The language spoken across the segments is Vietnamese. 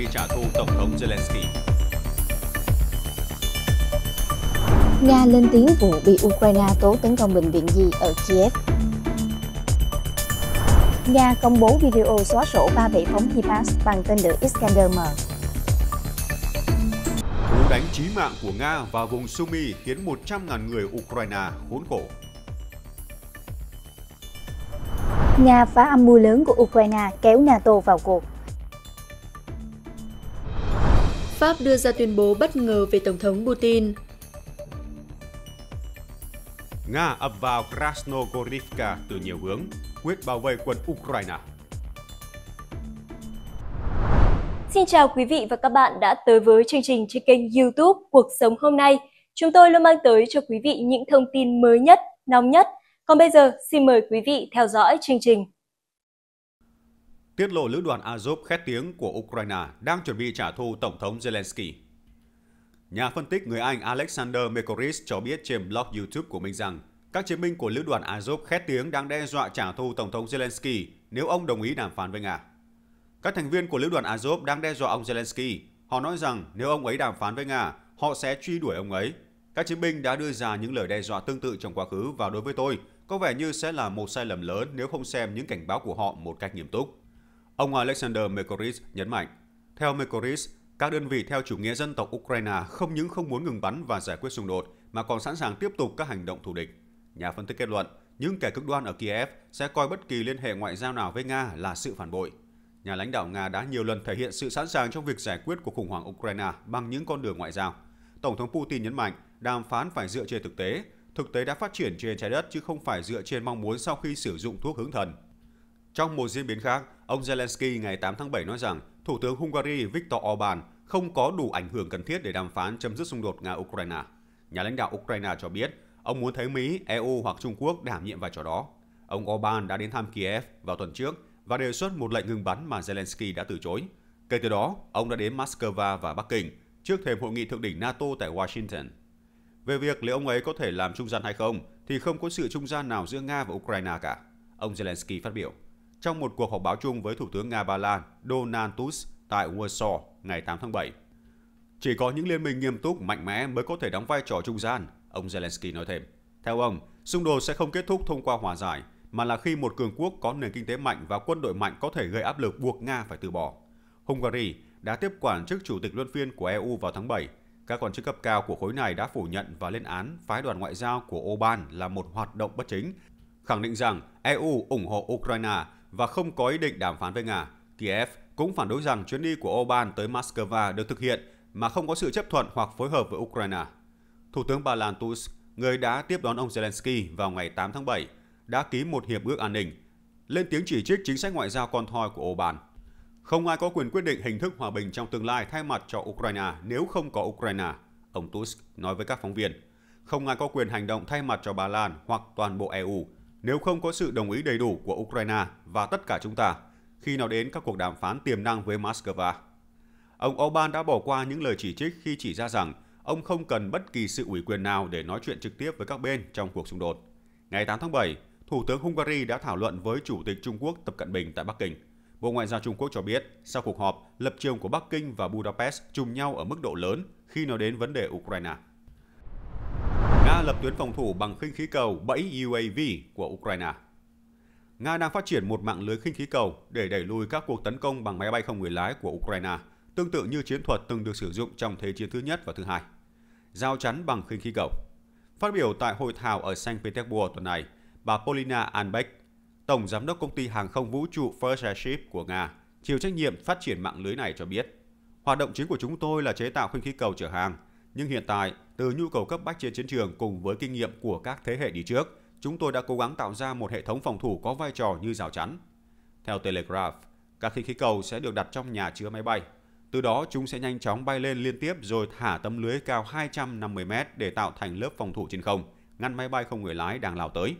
đi trả thù Tổng thống Zelensky. Nga lên tiếng vụ bị Ukraine tố tấn công bệnh viện gì ở Kiev. Nga công bố video xóa sổ 3 bệ phóng HIMARS bằng tên lửa Iskander-M. Cú đánh chí mạng của Nga vào vùng Sumy khiến 100.000 người Ukraine khốn khổ. Nga phá âm mưu lớn của Ukraine kéo NATO vào cuộc. Pháp đưa ra tuyên bố bất ngờ về Tổng thống Putin. Nga ập vào Krasnogorivka từ nhiều hướng, quyết bảo vệ quân Ukraine. Xin chào quý vị và các bạn đã tới với chương trình trên kênh YouTube Cuộc sống hôm nay. Chúng tôi luôn mang tới cho quý vị những thông tin mới nhất, nóng nhất. Còn bây giờ, xin mời quý vị theo dõi chương trình tiết lộ lữ đoàn Azov khét tiếng của Ukraine đang chuẩn bị trả thù Tổng thống Zelensky. Nhà phân tích người Anh Alexander Mekoris cho biết trên blog YouTube của mình rằng các chiến binh của lữ đoàn Azov khét tiếng đang đe dọa trả thù Tổng thống Zelensky nếu ông đồng ý đàm phán với Nga. Các thành viên của lữ đoàn Azov đang đe dọa ông Zelensky. Họ nói rằng nếu ông ấy đàm phán với Nga, họ sẽ truy đuổi ông ấy. Các chiến binh đã đưa ra những lời đe dọa tương tự trong quá khứ và đối với tôi, có vẻ như sẽ là một sai lầm lớn nếu không xem những cảnh báo của họ một cách nghiêm túc. Ông Alexander Mekoris nhấn mạnh, theo Mekoris, các đơn vị theo chủ nghĩa dân tộc Ukraine không những không muốn ngừng bắn và giải quyết xung đột mà còn sẵn sàng tiếp tục các hành động thù địch. Nhà phân tích kết luận, những kẻ cực đoan ở Kiev sẽ coi bất kỳ liên hệ ngoại giao nào với Nga là sự phản bội. Nhà lãnh đạo Nga đã nhiều lần thể hiện sự sẵn sàng trong việc giải quyết cuộc khủng hoảng Ukraine bằng những con đường ngoại giao. Tổng thống Putin nhấn mạnh, đàm phán phải dựa trên thực tế, thực tế đã phát triển trên trái đất chứ không phải dựa trên mong muốn sau khi sử dụng thuốc hướng thần. Trong một diễn biến khác, ông Zelensky ngày 8 tháng 7 nói rằng Thủ tướng Hungary Viktor Orbán không có đủ ảnh hưởng cần thiết để đàm phán chấm dứt xung đột Nga-Ukraine. Nhà lãnh đạo Ukraine cho biết ông muốn thấy Mỹ, EU hoặc Trung Quốc đảm nhiệm vai trò đó. Ông Orbán đã đến thăm Kiev vào tuần trước và đề xuất một lệnh ngừng bắn mà Zelensky đã từ chối. Kể từ đó, ông đã đến Moscow và Bắc Kinh trước thềm hội nghị thượng đỉnh NATO tại Washington. Về việc liệu ông ấy có thể làm trung gian hay không thì không có sự trung gian nào giữa Nga và Ukraine cả, ông Zelensky phát biểu trong một cuộc họp báo chung với Thủ tướng Nga Ba Lan Donald Tusk tại Warsaw ngày 8 tháng 7. Chỉ có những liên minh nghiêm túc, mạnh mẽ mới có thể đóng vai trò trung gian, ông Zelensky nói thêm. Theo ông, xung đột sẽ không kết thúc thông qua hòa giải, mà là khi một cường quốc có nền kinh tế mạnh và quân đội mạnh có thể gây áp lực buộc Nga phải từ bỏ. Hungary đã tiếp quản chức chủ tịch luân phiên của EU vào tháng 7. Các quan chức cấp cao của khối này đã phủ nhận và lên án phái đoàn ngoại giao của Oban là một hoạt động bất chính, khẳng định rằng EU ủng hộ Ukraine và không có ý định đàm phán với Nga. Kiev cũng phản đối rằng chuyến đi của Orbán tới Moscow được thực hiện mà không có sự chấp thuận hoặc phối hợp với Ukraine. Thủ tướng Ba Lan Tusk, người đã tiếp đón ông Zelensky vào ngày 8 tháng 7, đã ký một hiệp ước an ninh, lên tiếng chỉ trích chính sách ngoại giao con thoi của Orbán. Không ai có quyền quyết định hình thức hòa bình trong tương lai thay mặt cho Ukraine nếu không có Ukraine, ông Tusk nói với các phóng viên. Không ai có quyền hành động thay mặt cho Ba Lan hoặc toàn bộ EU nếu không có sự đồng ý đầy đủ của Ukraine và tất cả chúng ta khi nào đến các cuộc đàm phán tiềm năng với Moscow. Ông Orbán đã bỏ qua những lời chỉ trích khi chỉ ra rằng ông không cần bất kỳ sự ủy quyền nào để nói chuyện trực tiếp với các bên trong cuộc xung đột. Ngày 8 tháng 7, Thủ tướng Hungary đã thảo luận với Chủ tịch Trung Quốc Tập Cận Bình tại Bắc Kinh. Bộ Ngoại giao Trung Quốc cho biết, sau cuộc họp, lập trường của Bắc Kinh và Budapest trùng nhau ở mức độ lớn khi nói đến vấn đề Ukraine. Nga lập tuyến phòng thủ bằng khinh khí cầu bẫy UAV của Ukraine. Nga đang phát triển một mạng lưới khinh khí cầu để đẩy lùi các cuộc tấn công bằng máy bay không người lái của Ukraine, tương tự như chiến thuật từng được sử dụng trong Thế chiến thứ nhất và thứ hai. Giao chắn bằng khinh khí cầu. Phát biểu tại hội thảo ở Saint Petersburg tuần này, bà Polina Anbeck, Tổng Giám đốc Công ty Hàng không Vũ trụ First Airship của Nga, chịu trách nhiệm phát triển mạng lưới này cho biết. Hoạt động chính của chúng tôi là chế tạo khinh khí cầu chở hàng – nhưng hiện tại, từ nhu cầu cấp bách trên chiến trường cùng với kinh nghiệm của các thế hệ đi trước, chúng tôi đã cố gắng tạo ra một hệ thống phòng thủ có vai trò như rào chắn. Theo Telegraph, các khí khí cầu sẽ được đặt trong nhà chứa máy bay. Từ đó chúng sẽ nhanh chóng bay lên liên tiếp rồi thả tấm lưới cao 250 m để tạo thành lớp phòng thủ trên không, ngăn máy bay không người lái đang lao tới.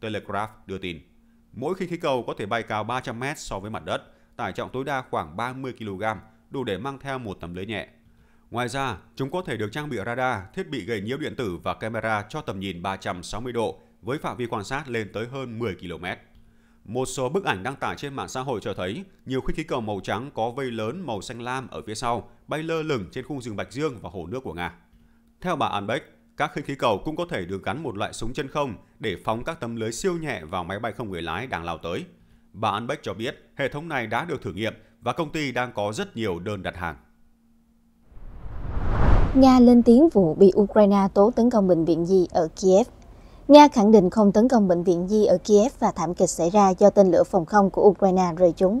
Telegraph đưa tin, mỗi khí khí cầu có thể bay cao 300 m so với mặt đất, tải trọng tối đa khoảng 30 kg, đủ để mang theo một tấm lưới nhẹ. Ngoài ra, chúng có thể được trang bị radar, thiết bị gây nhiễu điện tử và camera cho tầm nhìn 360 độ với phạm vi quan sát lên tới hơn 10 km. Một số bức ảnh đăng tải trên mạng xã hội cho thấy nhiều khinh khí cầu màu trắng có vây lớn màu xanh lam ở phía sau bay lơ lửng trên khung rừng Bạch Dương và hồ nước của Nga. Theo bà Anbeck, các khinh khí cầu cũng có thể được gắn một loại súng chân không để phóng các tấm lưới siêu nhẹ vào máy bay không người lái đang lao tới. Bà Anbeck cho biết hệ thống này đã được thử nghiệm và công ty đang có rất nhiều đơn đặt hàng. Nga lên tiếng vụ bị Ukraine tố tấn công bệnh viện Nhi ở Kiev. Nga khẳng định không tấn công bệnh viện Nhi ở Kiev và thảm kịch xảy ra do tên lửa phòng không của Ukraine rơi trúng.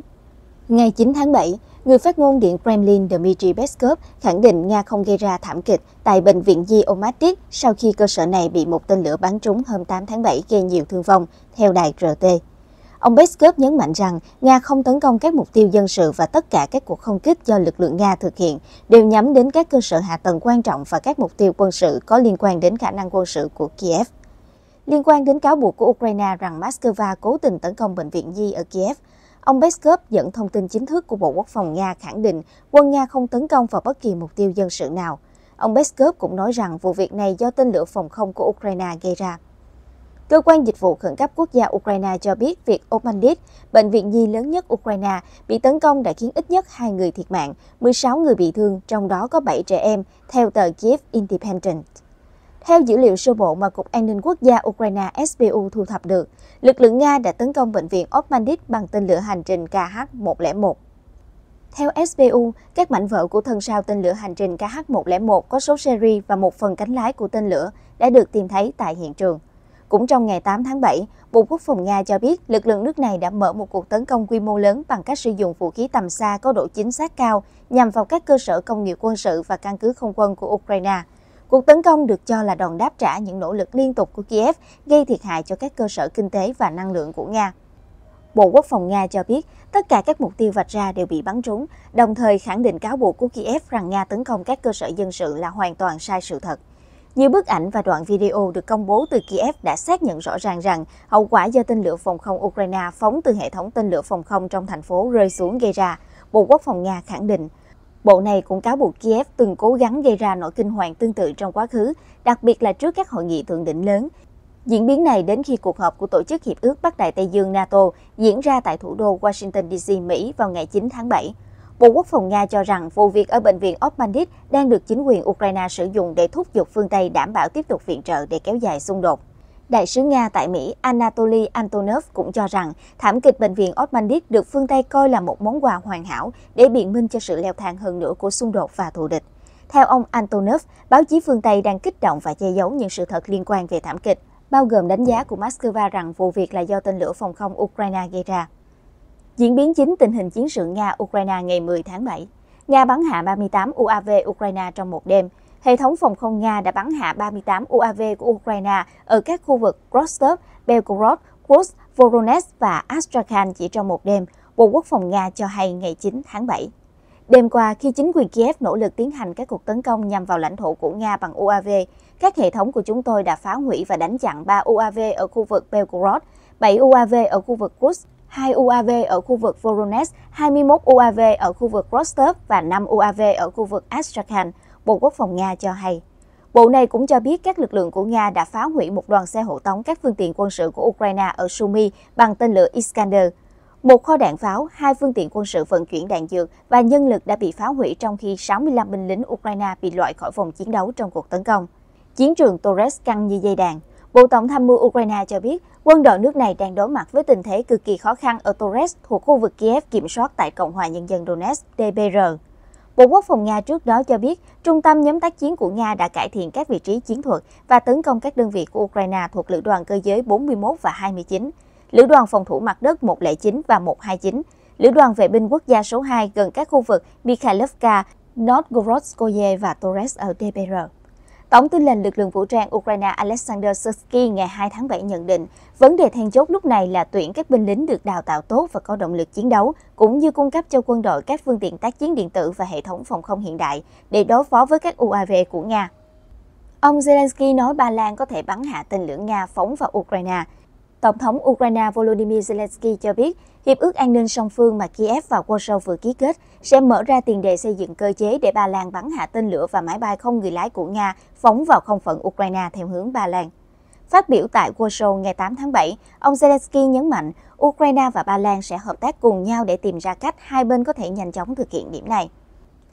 Ngày 9 tháng 7, người phát ngôn Điện Kremlin Dmitry Peskov khẳng định Nga không gây ra thảm kịch tại bệnh viện Di Omatit sau khi cơ sở này bị một tên lửa bắn trúng hôm 8 tháng 7 gây nhiều thương vong, theo đài RT. Ông Peskov nhấn mạnh rằng Nga không tấn công các mục tiêu dân sự và tất cả các cuộc không kích do lực lượng Nga thực hiện đều nhắm đến các cơ sở hạ tầng quan trọng và các mục tiêu quân sự có liên quan đến khả năng quân sự của Kiev. Liên quan đến cáo buộc của Ukraine rằng Moscow cố tình tấn công bệnh viện Nhi ở Kiev, ông Peskov dẫn thông tin chính thức của Bộ Quốc phòng Nga khẳng định quân Nga không tấn công vào bất kỳ mục tiêu dân sự nào. Ông Peskov cũng nói rằng vụ việc này do tên lửa phòng không của Ukraine gây ra. Cơ quan Dịch vụ Khẩn cấp Quốc gia Ukraine cho biết việc Opandit, bệnh viện nhi lớn nhất Ukraine, bị tấn công đã khiến ít nhất 2 người thiệt mạng, 16 người bị thương, trong đó có 7 trẻ em, theo tờ Kiev Independent. Theo dữ liệu sơ bộ mà Cục An ninh Quốc gia Ukraine SBU thu thập được, lực lượng Nga đã tấn công bệnh viện Opandit bằng tên lửa hành trình KH-101. Theo SBU, các mảnh vỡ của thân sao tên lửa hành trình KH-101 có số seri và một phần cánh lái của tên lửa đã được tìm thấy tại hiện trường. Cũng trong ngày 8 tháng 7, Bộ Quốc phòng Nga cho biết lực lượng nước này đã mở một cuộc tấn công quy mô lớn bằng cách sử dụng vũ khí tầm xa có độ chính xác cao nhằm vào các cơ sở công nghiệp quân sự và căn cứ không quân của Ukraine. Cuộc tấn công được cho là đòn đáp trả những nỗ lực liên tục của Kiev gây thiệt hại cho các cơ sở kinh tế và năng lượng của Nga. Bộ Quốc phòng Nga cho biết tất cả các mục tiêu vạch ra đều bị bắn trúng, đồng thời khẳng định cáo buộc của Kiev rằng Nga tấn công các cơ sở dân sự là hoàn toàn sai sự thật. Nhiều bức ảnh và đoạn video được công bố từ Kiev đã xác nhận rõ ràng rằng hậu quả do tên lửa phòng không Ukraine phóng từ hệ thống tên lửa phòng không trong thành phố rơi xuống gây ra, Bộ Quốc phòng Nga khẳng định. Bộ này cũng cáo buộc Kiev từng cố gắng gây ra nỗi kinh hoàng tương tự trong quá khứ, đặc biệt là trước các hội nghị thượng đỉnh lớn. Diễn biến này đến khi cuộc họp của Tổ chức Hiệp ước Bắc Đại Tây Dương NATO diễn ra tại thủ đô Washington, DC, Mỹ vào ngày 9 tháng 7. Bộ Quốc phòng Nga cho rằng vụ việc ở bệnh viện Opmanit đang được chính quyền Ukraine sử dụng để thúc giục phương Tây đảm bảo tiếp tục viện trợ để kéo dài xung đột. Đại sứ Nga tại Mỹ Anatoly Antonov cũng cho rằng thảm kịch bệnh viện Osmandit được phương Tây coi là một món quà hoàn hảo để biện minh cho sự leo thang hơn nữa của xung đột và thù địch. Theo ông Antonov, báo chí phương Tây đang kích động và che giấu những sự thật liên quan về thảm kịch, bao gồm đánh giá của Moscow rằng vụ việc là do tên lửa phòng không Ukraine gây ra. Diễn biến chính tình hình chiến sự Nga-Ukraine ngày 10 tháng 7. Nga bắn hạ 38 UAV Ukraine trong một đêm. Hệ thống phòng không Nga đã bắn hạ 38 UAV của Ukraine ở các khu vực Rostov, Belgorod, Kursk, Voronezh và Astrakhan chỉ trong một đêm, Bộ Quốc phòng Nga cho hay ngày 9 tháng 7. Đêm qua, khi chính quyền Kiev nỗ lực tiến hành các cuộc tấn công nhằm vào lãnh thổ của Nga bằng UAV, các hệ thống của chúng tôi đã phá hủy và đánh chặn 3 UAV ở khu vực Belgorod, 7 UAV ở khu vực Kursk 2 UAV ở khu vực Voronezh, 21 UAV ở khu vực Rostov và 5 UAV ở khu vực Astrakhan, Bộ Quốc phòng Nga cho hay. Bộ này cũng cho biết các lực lượng của Nga đã phá hủy một đoàn xe hộ tống các phương tiện quân sự của Ukraine ở Sumy bằng tên lửa Iskander. Một kho đạn pháo, hai phương tiện quân sự vận chuyển đạn dược và nhân lực đã bị phá hủy trong khi 65 binh lính Ukraine bị loại khỏi vòng chiến đấu trong cuộc tấn công. Chiến trường Torres căng như dây đàn. Bộ Tổng tham mưu Ukraine cho biết quân đội nước này đang đối mặt với tình thế cực kỳ khó khăn ở Torres thuộc khu vực Kiev kiểm soát tại Cộng hòa Nhân dân Donetsk DPR. Bộ Quốc phòng Nga trước đó cho biết trung tâm nhóm tác chiến của Nga đã cải thiện các vị trí chiến thuật và tấn công các đơn vị của Ukraine thuộc Lữ đoàn Cơ giới 41 và 29, Lữ đoàn Phòng thủ mặt đất 109 và 129, Lữ đoàn Vệ binh quốc gia số 2 gần các khu vực Mikhailivka, Novgorodskoye và Torres ở DPR. Tổng tư lệnh lực lượng vũ trang Ukraine Alexander Sursky ngày 2 tháng 7 nhận định, vấn đề then chốt lúc này là tuyển các binh lính được đào tạo tốt và có động lực chiến đấu, cũng như cung cấp cho quân đội các phương tiện tác chiến điện tử và hệ thống phòng không hiện đại để đối phó với các UAV của Nga. Ông Zelensky nói Ba Lan có thể bắn hạ tên lửa Nga phóng vào Ukraine. Tổng thống Ukraine Volodymyr Zelensky cho biết, Hiệp ước An ninh song phương mà Kiev và Warsaw vừa ký kết sẽ mở ra tiền đề xây dựng cơ chế để Ba Lan bắn hạ tên lửa và máy bay không người lái của Nga phóng vào không phận Ukraine theo hướng Ba Lan. Phát biểu tại Warsaw ngày 8 tháng 7, ông Zelensky nhấn mạnh Ukraine và Ba Lan sẽ hợp tác cùng nhau để tìm ra cách hai bên có thể nhanh chóng thực hiện điểm này.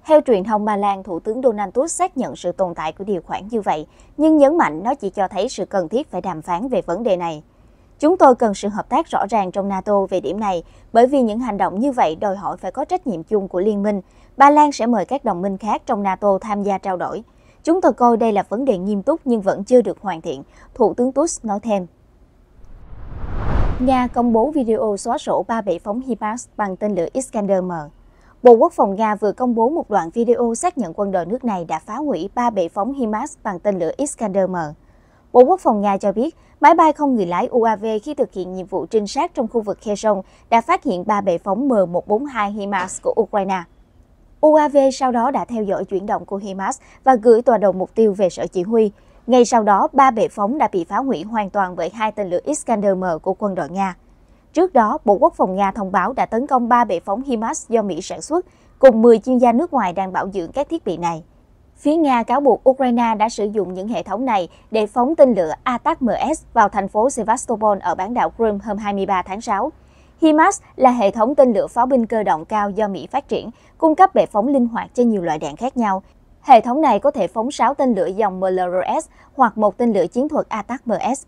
Theo truyền thông Ba Lan, Thủ tướng Donald Tusk xác nhận sự tồn tại của điều khoản như vậy, nhưng nhấn mạnh nó chỉ cho thấy sự cần thiết phải đàm phán về vấn đề này. Chúng tôi cần sự hợp tác rõ ràng trong NATO về điểm này, bởi vì những hành động như vậy đòi hỏi phải có trách nhiệm chung của liên minh. Ba Lan sẽ mời các đồng minh khác trong NATO tham gia trao đổi. Chúng tôi coi đây là vấn đề nghiêm túc nhưng vẫn chưa được hoàn thiện, Thủ tướng Tusk nói thêm. Nga công bố video xóa sổ ba bệ phóng HIMARS bằng tên lửa Iskander-M. Bộ Quốc phòng Nga vừa công bố một đoạn video xác nhận quân đội nước này đã phá hủy ba bệ phóng HIMARS bằng tên lửa Iskander-M. Bộ Quốc phòng Nga cho biết, máy bay không người lái UAV khi thực hiện nhiệm vụ trinh sát trong khu vực Kherson đã phát hiện ba bệ phóng M142 HIMARS của Ukraine. UAV sau đó đã theo dõi chuyển động của HIMARS và gửi tòa đầu mục tiêu về sở chỉ huy. Ngay sau đó, ba bệ phóng đã bị phá hủy hoàn toàn bởi hai tên lửa Iskander-M của quân đội Nga. Trước đó, Bộ Quốc phòng Nga thông báo đã tấn công ba bệ phóng HIMARS do Mỹ sản xuất, cùng 10 chuyên gia nước ngoài đang bảo dưỡng các thiết bị này. Phía Nga cáo buộc Ukraine đã sử dụng những hệ thống này để phóng tên lửa ATACMS vào thành phố Sevastopol ở bán đảo Crimea hôm 23 tháng 6. HIMARS là hệ thống tên lửa pháo binh cơ động cao do Mỹ phát triển, cung cấp bệ phóng linh hoạt cho nhiều loại đạn khác nhau. Hệ thống này có thể phóng 6 tên lửa dòng MLRS hoặc một tên lửa chiến thuật ATACMS.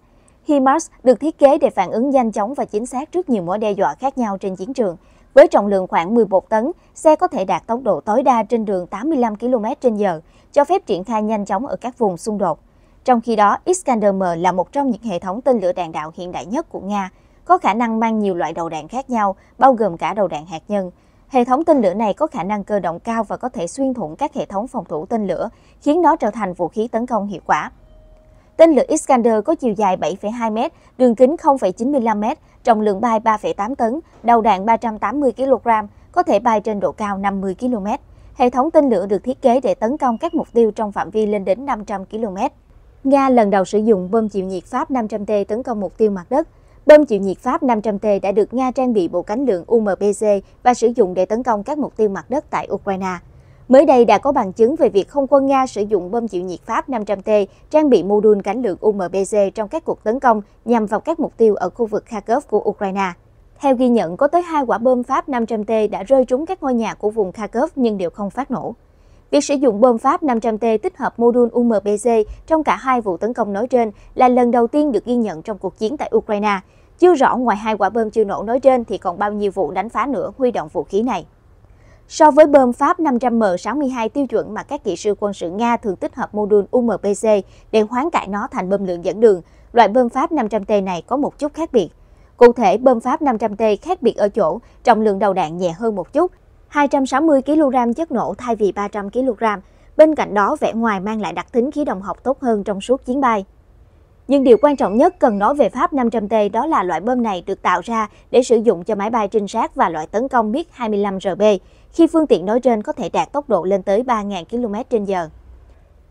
HIMARS được thiết kế để phản ứng nhanh chóng và chính xác trước nhiều mối đe dọa khác nhau trên chiến trường – với trọng lượng khoảng 11 tấn, xe có thể đạt tốc độ tối đa trên đường 85 km h cho phép triển khai nhanh chóng ở các vùng xung đột. Trong khi đó, Iskander-M là một trong những hệ thống tên lửa đạn đạo hiện đại nhất của Nga, có khả năng mang nhiều loại đầu đạn khác nhau, bao gồm cả đầu đạn hạt nhân. Hệ thống tên lửa này có khả năng cơ động cao và có thể xuyên thủng các hệ thống phòng thủ tên lửa, khiến nó trở thành vũ khí tấn công hiệu quả. Tên lửa Iskander có chiều dài 7,2 m, đường kính 0,95 m, trọng lượng bay 3,8 tấn, đầu đạn 380 kg, có thể bay trên độ cao 50 km. Hệ thống tên lửa được thiết kế để tấn công các mục tiêu trong phạm vi lên đến 500 km. Nga lần đầu sử dụng bơm chịu nhiệt Pháp 500T tấn công mục tiêu mặt đất. Bơm chịu nhiệt Pháp 500T đã được Nga trang bị bộ cánh lượng UMPC và sử dụng để tấn công các mục tiêu mặt đất tại Ukraine. Mới đây đã có bằng chứng về việc không quân Nga sử dụng bơm chịu nhiệt Pháp 500T trang bị mô đun cánh lược UMBZ trong các cuộc tấn công nhằm vào các mục tiêu ở khu vực Kharkov của Ukraine. Theo ghi nhận, có tới hai quả bơm Pháp 500T đã rơi trúng các ngôi nhà của vùng Kharkov nhưng đều không phát nổ. Việc sử dụng bơm Pháp 500T tích hợp mô đun UMBZ trong cả hai vụ tấn công nói trên là lần đầu tiên được ghi nhận trong cuộc chiến tại Ukraine. Chưa rõ ngoài hai quả bơm chưa nổ nói trên thì còn bao nhiêu vụ đánh phá nữa huy động vũ khí này. So với bơm Pháp 500M62 tiêu chuẩn mà các kỹ sư quân sự Nga thường tích hợp mô đun UMPC để hoán cải nó thành bơm lượng dẫn đường, loại bơm Pháp 500T này có một chút khác biệt. Cụ thể, bơm Pháp 500T khác biệt ở chỗ trọng lượng đầu đạn nhẹ hơn một chút, 260 kg chất nổ thay vì 300 kg. Bên cạnh đó, vẻ ngoài mang lại đặc tính khí đồng học tốt hơn trong suốt chuyến bay. Nhưng điều quan trọng nhất cần nói về Pháp 500T đó là loại bơm này được tạo ra để sử dụng cho máy bay trinh sát và loại tấn công MiG-25RB khi phương tiện nói trên có thể đạt tốc độ lên tới 3.000 km h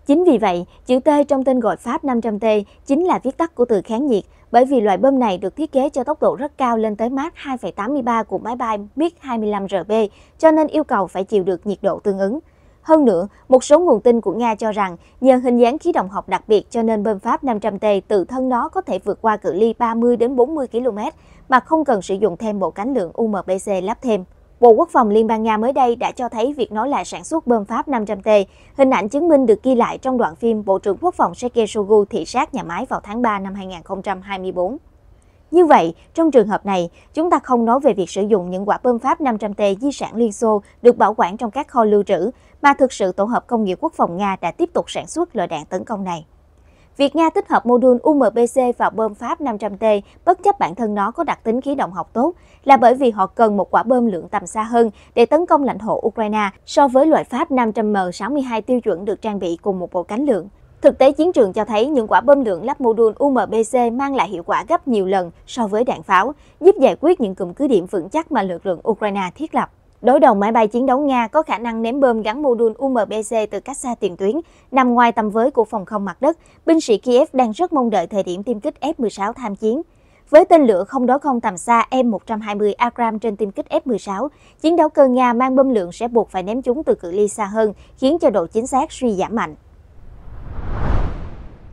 Chính vì vậy, chữ T trong tên gọi Pháp 500T chính là viết tắt của từ kháng nhiệt, bởi vì loại bơm này được thiết kế cho tốc độ rất cao lên tới Mach 2,83 của máy bay MiG-25RB, cho nên yêu cầu phải chịu được nhiệt độ tương ứng. Hơn nữa, một số nguồn tin của Nga cho rằng nhờ hình dáng khí động học đặc biệt cho nên bơm Pháp 500T tự thân nó có thể vượt qua cự ly 30 đến 40 km mà không cần sử dụng thêm bộ cánh lượng UMBC lắp thêm. Bộ Quốc phòng Liên bang Nga mới đây đã cho thấy việc nói lại sản xuất bơm Pháp 500T. Hình ảnh chứng minh được ghi lại trong đoạn phim Bộ trưởng Quốc phòng Sergei Shoigu thị sát nhà máy vào tháng 3 năm 2024. Như vậy, trong trường hợp này, chúng ta không nói về việc sử dụng những quả bơm Pháp 500T di sản Liên Xô được bảo quản trong các kho lưu trữ, mà thực sự tổ hợp công nghiệp quốc phòng Nga đã tiếp tục sản xuất loại đạn tấn công này. Việc Nga tích hợp mô đun UMPC vào bơm Pháp 500T, bất chấp bản thân nó có đặc tính khí động học tốt, là bởi vì họ cần một quả bơm lượng tầm xa hơn để tấn công lãnh thổ Ukraine so với loại Pháp 500M62 tiêu chuẩn được trang bị cùng một bộ cánh lượng. Thực tế chiến trường cho thấy những quả bơm lượng lắp mô đun UMBC mang lại hiệu quả gấp nhiều lần so với đạn pháo, giúp giải quyết những cụm cứ điểm vững chắc mà lực lượng Ukraine thiết lập. Đối đầu máy bay chiến đấu Nga có khả năng ném bơm gắn mô đun UMBC từ cách xa tiền tuyến, nằm ngoài tầm với của phòng không mặt đất, binh sĩ Kiev đang rất mong đợi thời điểm tiêm kích F-16 tham chiến. Với tên lửa không đối không tầm xa M120 Akram trên tiêm kích F-16, chiến đấu cơ Nga mang bơm lượng sẽ buộc phải ném chúng từ cự ly xa hơn, khiến cho độ chính xác suy giảm mạnh.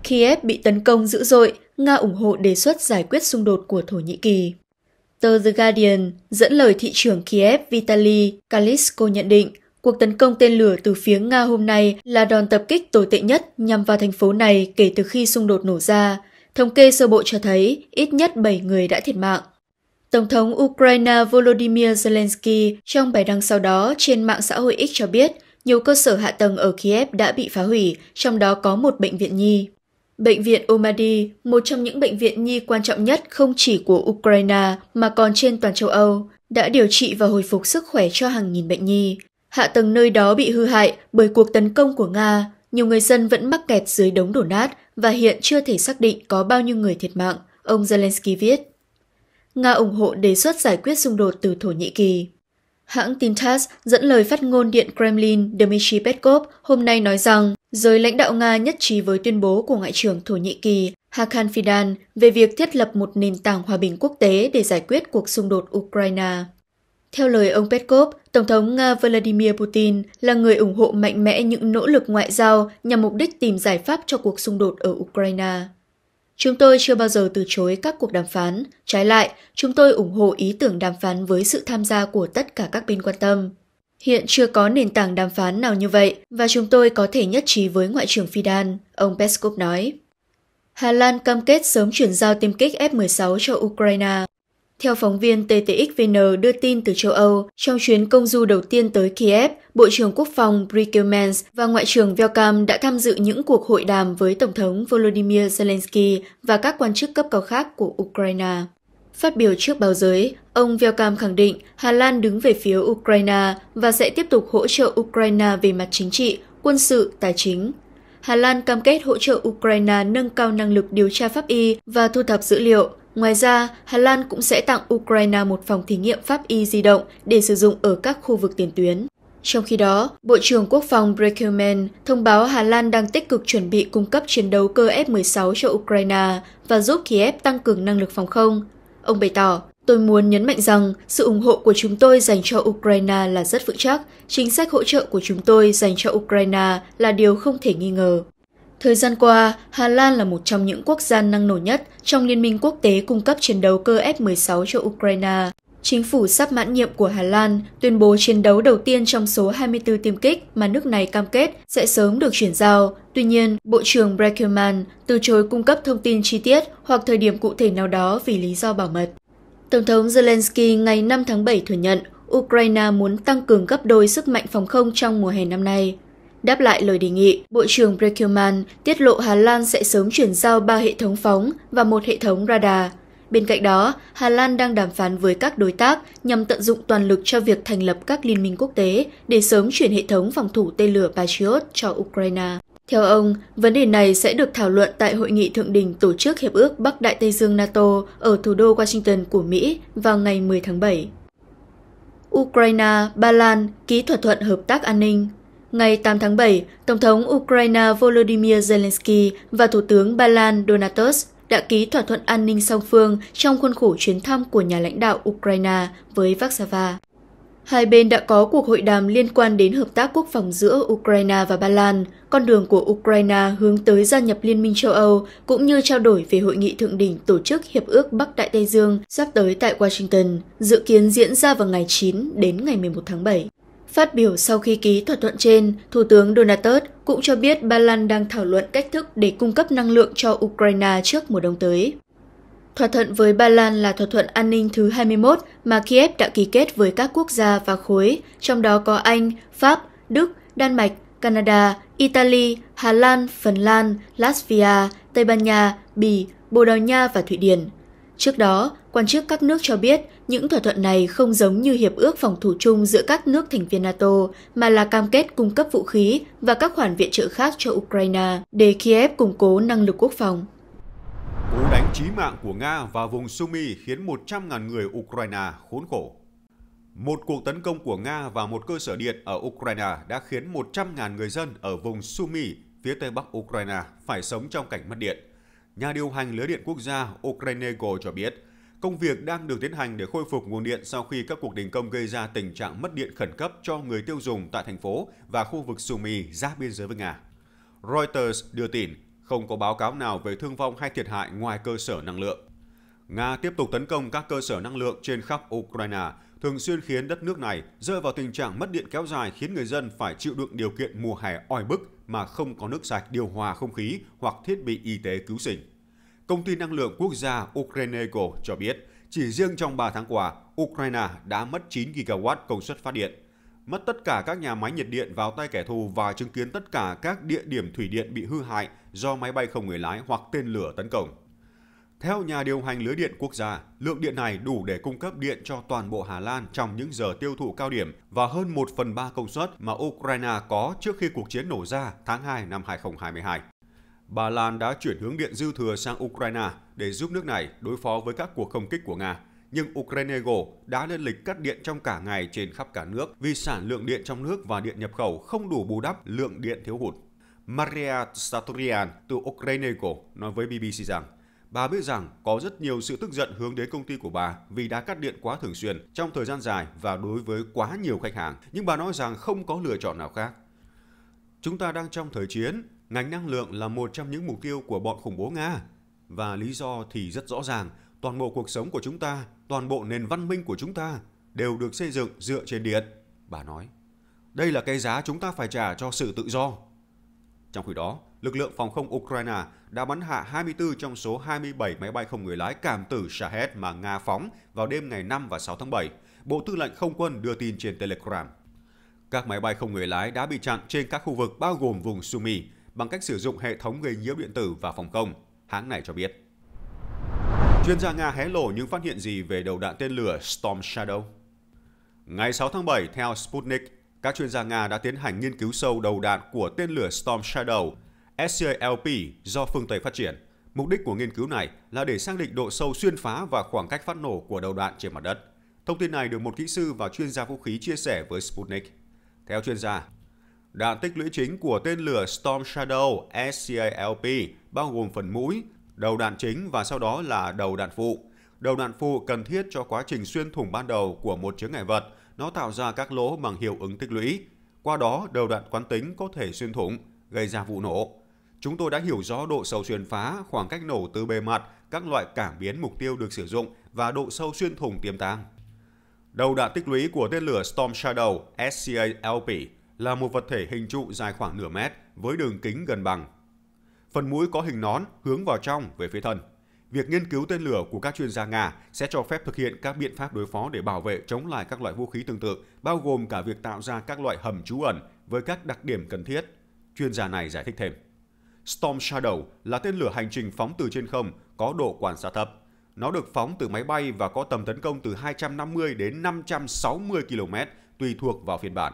Kiev bị tấn công dữ dội, Nga ủng hộ đề xuất giải quyết xung đột của Thổ Nhĩ Kỳ. Tờ The Guardian dẫn lời thị trưởng Kiev Vitaly Kalisko nhận định cuộc tấn công tên lửa từ phía Nga hôm nay là đòn tập kích tồi tệ nhất nhằm vào thành phố này kể từ khi xung đột nổ ra. Thống kê sơ bộ cho thấy ít nhất 7 người đã thiệt mạng. Tổng thống Ukraine Volodymyr Zelensky trong bài đăng sau đó trên mạng xã hội X cho biết nhiều cơ sở hạ tầng ở Kiev đã bị phá hủy, trong đó có một bệnh viện nhi. Bệnh viện Omadi, một trong những bệnh viện nhi quan trọng nhất không chỉ của Ukraine mà còn trên toàn châu Âu, đã điều trị và hồi phục sức khỏe cho hàng nghìn bệnh nhi. Hạ tầng nơi đó bị hư hại bởi cuộc tấn công của Nga, nhiều người dân vẫn mắc kẹt dưới đống đổ nát và hiện chưa thể xác định có bao nhiêu người thiệt mạng, ông Zelensky viết. Nga ủng hộ đề xuất giải quyết xung đột từ Thổ Nhĩ Kỳ. Hãng tin TASS dẫn lời phát ngôn Điện Kremlin Dmitry Peskov hôm nay nói rằng giới lãnh đạo Nga nhất trí với tuyên bố của Ngoại trưởng Thổ Nhĩ Kỳ Hakan Fidan về việc thiết lập một nền tảng hòa bình quốc tế để giải quyết cuộc xung đột Ukraine. Theo lời ông Peskov, Tổng thống Nga Vladimir Putin là người ủng hộ mạnh mẽ những nỗ lực ngoại giao nhằm mục đích tìm giải pháp cho cuộc xung đột ở Ukraine. Chúng tôi chưa bao giờ từ chối các cuộc đàm phán, trái lại, chúng tôi ủng hộ ý tưởng đàm phán với sự tham gia của tất cả các bên quan tâm. Hiện chưa có nền tảng đàm phán nào như vậy và chúng tôi có thể nhất trí với Ngoại trưởng Fidan, ông Peskov nói. Hà Lan cam kết sớm chuyển giao tiêm kích F-16 cho Ukraine theo phóng viên TTXVN đưa tin từ châu Âu, trong chuyến công du đầu tiên tới Kiev, Bộ trưởng Quốc phòng Brikemans và Ngoại trưởng Velkam đã tham dự những cuộc hội đàm với Tổng thống Volodymyr Zelensky và các quan chức cấp cao khác của Ukraine. Phát biểu trước báo giới, ông Velkam khẳng định Hà Lan đứng về phía Ukraine và sẽ tiếp tục hỗ trợ Ukraine về mặt chính trị, quân sự, tài chính. Hà Lan cam kết hỗ trợ Ukraine nâng cao năng lực điều tra pháp y và thu thập dữ liệu, Ngoài ra, Hà Lan cũng sẽ tặng Ukraine một phòng thí nghiệm pháp y di động để sử dụng ở các khu vực tiền tuyến. Trong khi đó, Bộ trưởng Quốc phòng Brekelman thông báo Hà Lan đang tích cực chuẩn bị cung cấp chiến đấu cơ F-16 cho Ukraine và giúp Kiev tăng cường năng lực phòng không. Ông bày tỏ, Tôi muốn nhấn mạnh rằng sự ủng hộ của chúng tôi dành cho Ukraine là rất vững chắc, chính sách hỗ trợ của chúng tôi dành cho Ukraine là điều không thể nghi ngờ. Thời gian qua, Hà Lan là một trong những quốc gia năng nổ nhất trong Liên minh quốc tế cung cấp chiến đấu cơ F-16 cho Ukraine. Chính phủ sắp mãn nhiệm của Hà Lan tuyên bố chiến đấu đầu tiên trong số 24 tiêm kích mà nước này cam kết sẽ sớm được chuyển giao. Tuy nhiên, Bộ trưởng Brekelman từ chối cung cấp thông tin chi tiết hoặc thời điểm cụ thể nào đó vì lý do bảo mật. Tổng thống Zelensky ngày 5 tháng 7 thừa nhận Ukraine muốn tăng cường gấp đôi sức mạnh phòng không trong mùa hè năm nay. Đáp lại lời đề nghị, Bộ trưởng Brekelman tiết lộ Hà Lan sẽ sớm chuyển giao 3 hệ thống phóng và một hệ thống radar. Bên cạnh đó, Hà Lan đang đàm phán với các đối tác nhằm tận dụng toàn lực cho việc thành lập các liên minh quốc tế để sớm chuyển hệ thống phòng thủ tên lửa Patriot cho Ukraine. Theo ông, vấn đề này sẽ được thảo luận tại hội nghị thượng đỉnh tổ chức Hiệp ước Bắc Đại Tây Dương NATO ở thủ đô Washington của Mỹ vào ngày 10 tháng 7. Ukraine, Ba Lan ký thỏa thuận hợp tác an ninh Ngày 8 tháng 7, Tổng thống Ukraine Volodymyr Zelensky và Thủ tướng Ba Lan Donatus đã ký thỏa thuận an ninh song phương trong khuôn khổ chuyến thăm của nhà lãnh đạo Ukraine với Warsaw. Hai bên đã có cuộc hội đàm liên quan đến hợp tác quốc phòng giữa Ukraine và Ba Lan, con đường của Ukraine hướng tới gia nhập Liên minh châu Âu, cũng như trao đổi về hội nghị thượng đỉnh tổ chức Hiệp ước Bắc Đại Tây Dương sắp tới tại Washington, dự kiến diễn ra vào ngày 9 đến ngày 11 tháng 7. Phát biểu sau khi ký thỏa thuận trên, Thủ tướng Donald Tusk cũng cho biết Ba Lan đang thảo luận cách thức để cung cấp năng lượng cho Ukraine trước mùa đông tới. Thỏa thuận với Ba Lan là thỏa thuận an ninh thứ 21 mà Kiev đã ký kết với các quốc gia và khối, trong đó có Anh, Pháp, Đức, Đan Mạch, Canada, Italy, Hà Lan, Phần Lan, Latvia, Tây Ban Nha, Bỉ, Bồ Đào Nha và Thụy Điển – Trước đó, quan chức các nước cho biết những thỏa thuận này không giống như hiệp ước phòng thủ chung giữa các nước thành viên NATO, mà là cam kết cung cấp vũ khí và các khoản viện trợ khác cho Ukraine để Kiev củng cố năng lực quốc phòng. Cú đánh chí mạng của Nga vào vùng Sumy khiến 100.000 người Ukraine khốn khổ. Một cuộc tấn công của Nga vào một cơ sở điện ở Ukraine đã khiến 100.000 người dân ở vùng Sumy, phía tây bắc Ukraine phải sống trong cảnh mất điện nhà điều hành lưới điện quốc gia Okrenego cho biết, công việc đang được tiến hành để khôi phục nguồn điện sau khi các cuộc đình công gây ra tình trạng mất điện khẩn cấp cho người tiêu dùng tại thành phố và khu vực Sumi giáp biên giới với Nga. Reuters đưa tin không có báo cáo nào về thương vong hay thiệt hại ngoài cơ sở năng lượng. Nga tiếp tục tấn công các cơ sở năng lượng trên khắp Ukraine, thường xuyên khiến đất nước này rơi vào tình trạng mất điện kéo dài khiến người dân phải chịu đựng điều kiện mùa hè oi bức mà không có nước sạch điều hòa không khí hoặc thiết bị y tế cứu sinh. Công ty năng lượng quốc gia Ukreneco cho biết, chỉ riêng trong 3 tháng qua, Ukraine đã mất 9 gigawatt công suất phát điện, mất tất cả các nhà máy nhiệt điện vào tay kẻ thù và chứng kiến tất cả các địa điểm thủy điện bị hư hại do máy bay không người lái hoặc tên lửa tấn công. Theo nhà điều hành lưới điện quốc gia, lượng điện này đủ để cung cấp điện cho toàn bộ Hà Lan trong những giờ tiêu thụ cao điểm và hơn 1 phần 3 công suất mà Ukraine có trước khi cuộc chiến nổ ra tháng 2 năm 2022. Ba Lan đã chuyển hướng điện dư thừa sang Ukraine để giúp nước này đối phó với các cuộc không kích của Nga. Nhưng Ukrainego đã lên lịch cắt điện trong cả ngày trên khắp cả nước vì sản lượng điện trong nước và điện nhập khẩu không đủ bù đắp lượng điện thiếu hụt. Maria Satorian từ Ukrainego nói với BBC rằng Bà biết rằng có rất nhiều sự tức giận hướng đến công ty của bà vì đã cắt điện quá thường xuyên trong thời gian dài và đối với quá nhiều khách hàng, nhưng bà nói rằng không có lựa chọn nào khác. Chúng ta đang trong thời chiến, ngành năng lượng là một trong những mục tiêu của bọn khủng bố Nga. Và lý do thì rất rõ ràng, toàn bộ cuộc sống của chúng ta, toàn bộ nền văn minh của chúng ta đều được xây dựng dựa trên điện, bà nói. Đây là cái giá chúng ta phải trả cho sự tự do. Trong khi đó, lực lượng phòng không Ukraine đã bắn hạ 24 trong số 27 máy bay không người lái cảm tử Shahed mà Nga phóng vào đêm ngày 5 và 6 tháng 7, Bộ Tư lệnh Không quân đưa tin trên Telegram. Các máy bay không người lái đã bị chặn trên các khu vực bao gồm vùng Sumy bằng cách sử dụng hệ thống gây nhiễu điện tử và phòng không, hãng này cho biết. Chuyên gia Nga hé lộ những phát hiện gì về đầu đạn tên lửa Storm Shadow? Ngày 6 tháng 7, theo Sputnik, các chuyên gia Nga đã tiến hành nghiên cứu sâu đầu đạn của tên lửa Storm Shadow SCALP do phương Tây phát triển. Mục đích của nghiên cứu này là để xác định độ sâu xuyên phá và khoảng cách phát nổ của đầu đạn trên mặt đất. Thông tin này được một kỹ sư và chuyên gia vũ khí chia sẻ với Sputnik. Theo chuyên gia, đạn tích lũy chính của tên lửa Storm Shadow SCALP bao gồm phần mũi, đầu đạn chính và sau đó là đầu đạn phụ. Đầu đạn phụ cần thiết cho quá trình xuyên thủng ban đầu của một chướng ngại vật – nó tạo ra các lỗ bằng hiệu ứng tích lũy. Qua đó, đầu đạn quán tính có thể xuyên thủng, gây ra vụ nổ. Chúng tôi đã hiểu rõ độ sâu xuyên phá, khoảng cách nổ từ bề mặt, các loại cảm biến mục tiêu được sử dụng và độ sâu xuyên thủng tiềm tàng. Đầu đạn tích lũy của tên lửa Storm Shadow (SCALP) là một vật thể hình trụ dài khoảng nửa mét với đường kính gần bằng. Phần mũi có hình nón hướng vào trong về phía thân. Việc nghiên cứu tên lửa của các chuyên gia Nga sẽ cho phép thực hiện các biện pháp đối phó để bảo vệ chống lại các loại vũ khí tương tự, bao gồm cả việc tạo ra các loại hầm trú ẩn với các đặc điểm cần thiết. Chuyên gia này giải thích thêm. Storm Shadow là tên lửa hành trình phóng từ trên không có độ quan sát thấp. Nó được phóng từ máy bay và có tầm tấn công từ 250 đến 560 km tùy thuộc vào phiên bản.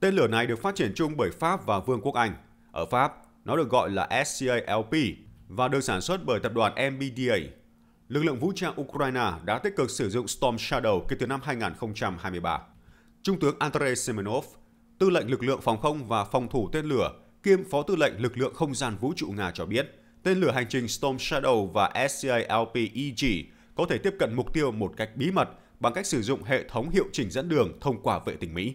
Tên lửa này được phát triển chung bởi Pháp và Vương quốc Anh. Ở Pháp, nó được gọi là SCALP và được sản xuất bởi tập đoàn MBDA. Lực lượng vũ trang Ukraine đã tích cực sử dụng Storm Shadow kể từ năm 2023. Trung tướng Andrei Semenov, tư lệnh lực lượng phòng không và phòng thủ tên lửa, kiêm phó tư lệnh lực lượng không gian vũ trụ Nga cho biết, tên lửa hành trình Storm Shadow và SCALP-EG có thể tiếp cận mục tiêu một cách bí mật bằng cách sử dụng hệ thống hiệu chỉnh dẫn đường thông qua vệ tinh Mỹ.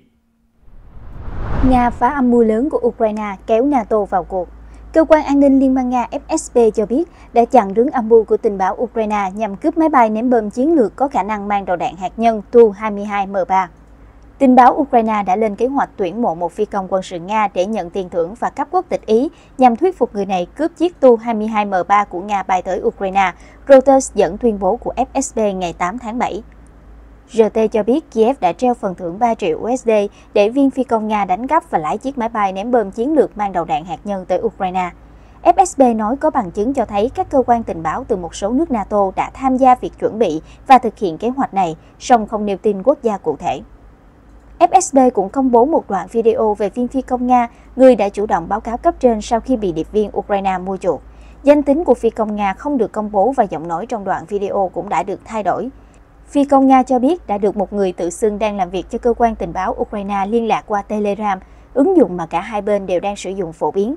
Nga phá âm mưu lớn của Ukraine kéo NATO vào cuộc. Cơ quan an ninh Liên bang Nga FSB cho biết đã chặn đứng âm mưu của tình báo Ukraine nhằm cướp máy bay ném bom chiến lược có khả năng mang đầu đạn hạt nhân Tu-22M3. Tình báo Ukraine đã lên kế hoạch tuyển mộ một phi công quân sự Nga để nhận tiền thưởng và cấp quốc tịch Ý nhằm thuyết phục người này cướp chiếc Tu-22M3 của Nga bay tới Ukraine, Reuters dẫn tuyên bố của FSB ngày 8 tháng 7. RT cho biết Kiev đã treo phần thưởng 3 triệu USD để viên phi công Nga đánh cắp và lái chiếc máy bay ném bom chiến lược mang đầu đạn hạt nhân tới Ukraine. FSB nói có bằng chứng cho thấy các cơ quan tình báo từ một số nước NATO đã tham gia việc chuẩn bị và thực hiện kế hoạch này, song không nêu tin quốc gia cụ thể. FSB cũng công bố một đoạn video về viên phi công Nga, người đã chủ động báo cáo cấp trên sau khi bị điệp viên Ukraine mua chuộc. Danh tính của phi công Nga không được công bố và giọng nói trong đoạn video cũng đã được thay đổi. Phi công Nga cho biết đã được một người tự xưng đang làm việc cho cơ quan tình báo Ukraine liên lạc qua Telegram, ứng dụng mà cả hai bên đều đang sử dụng phổ biến.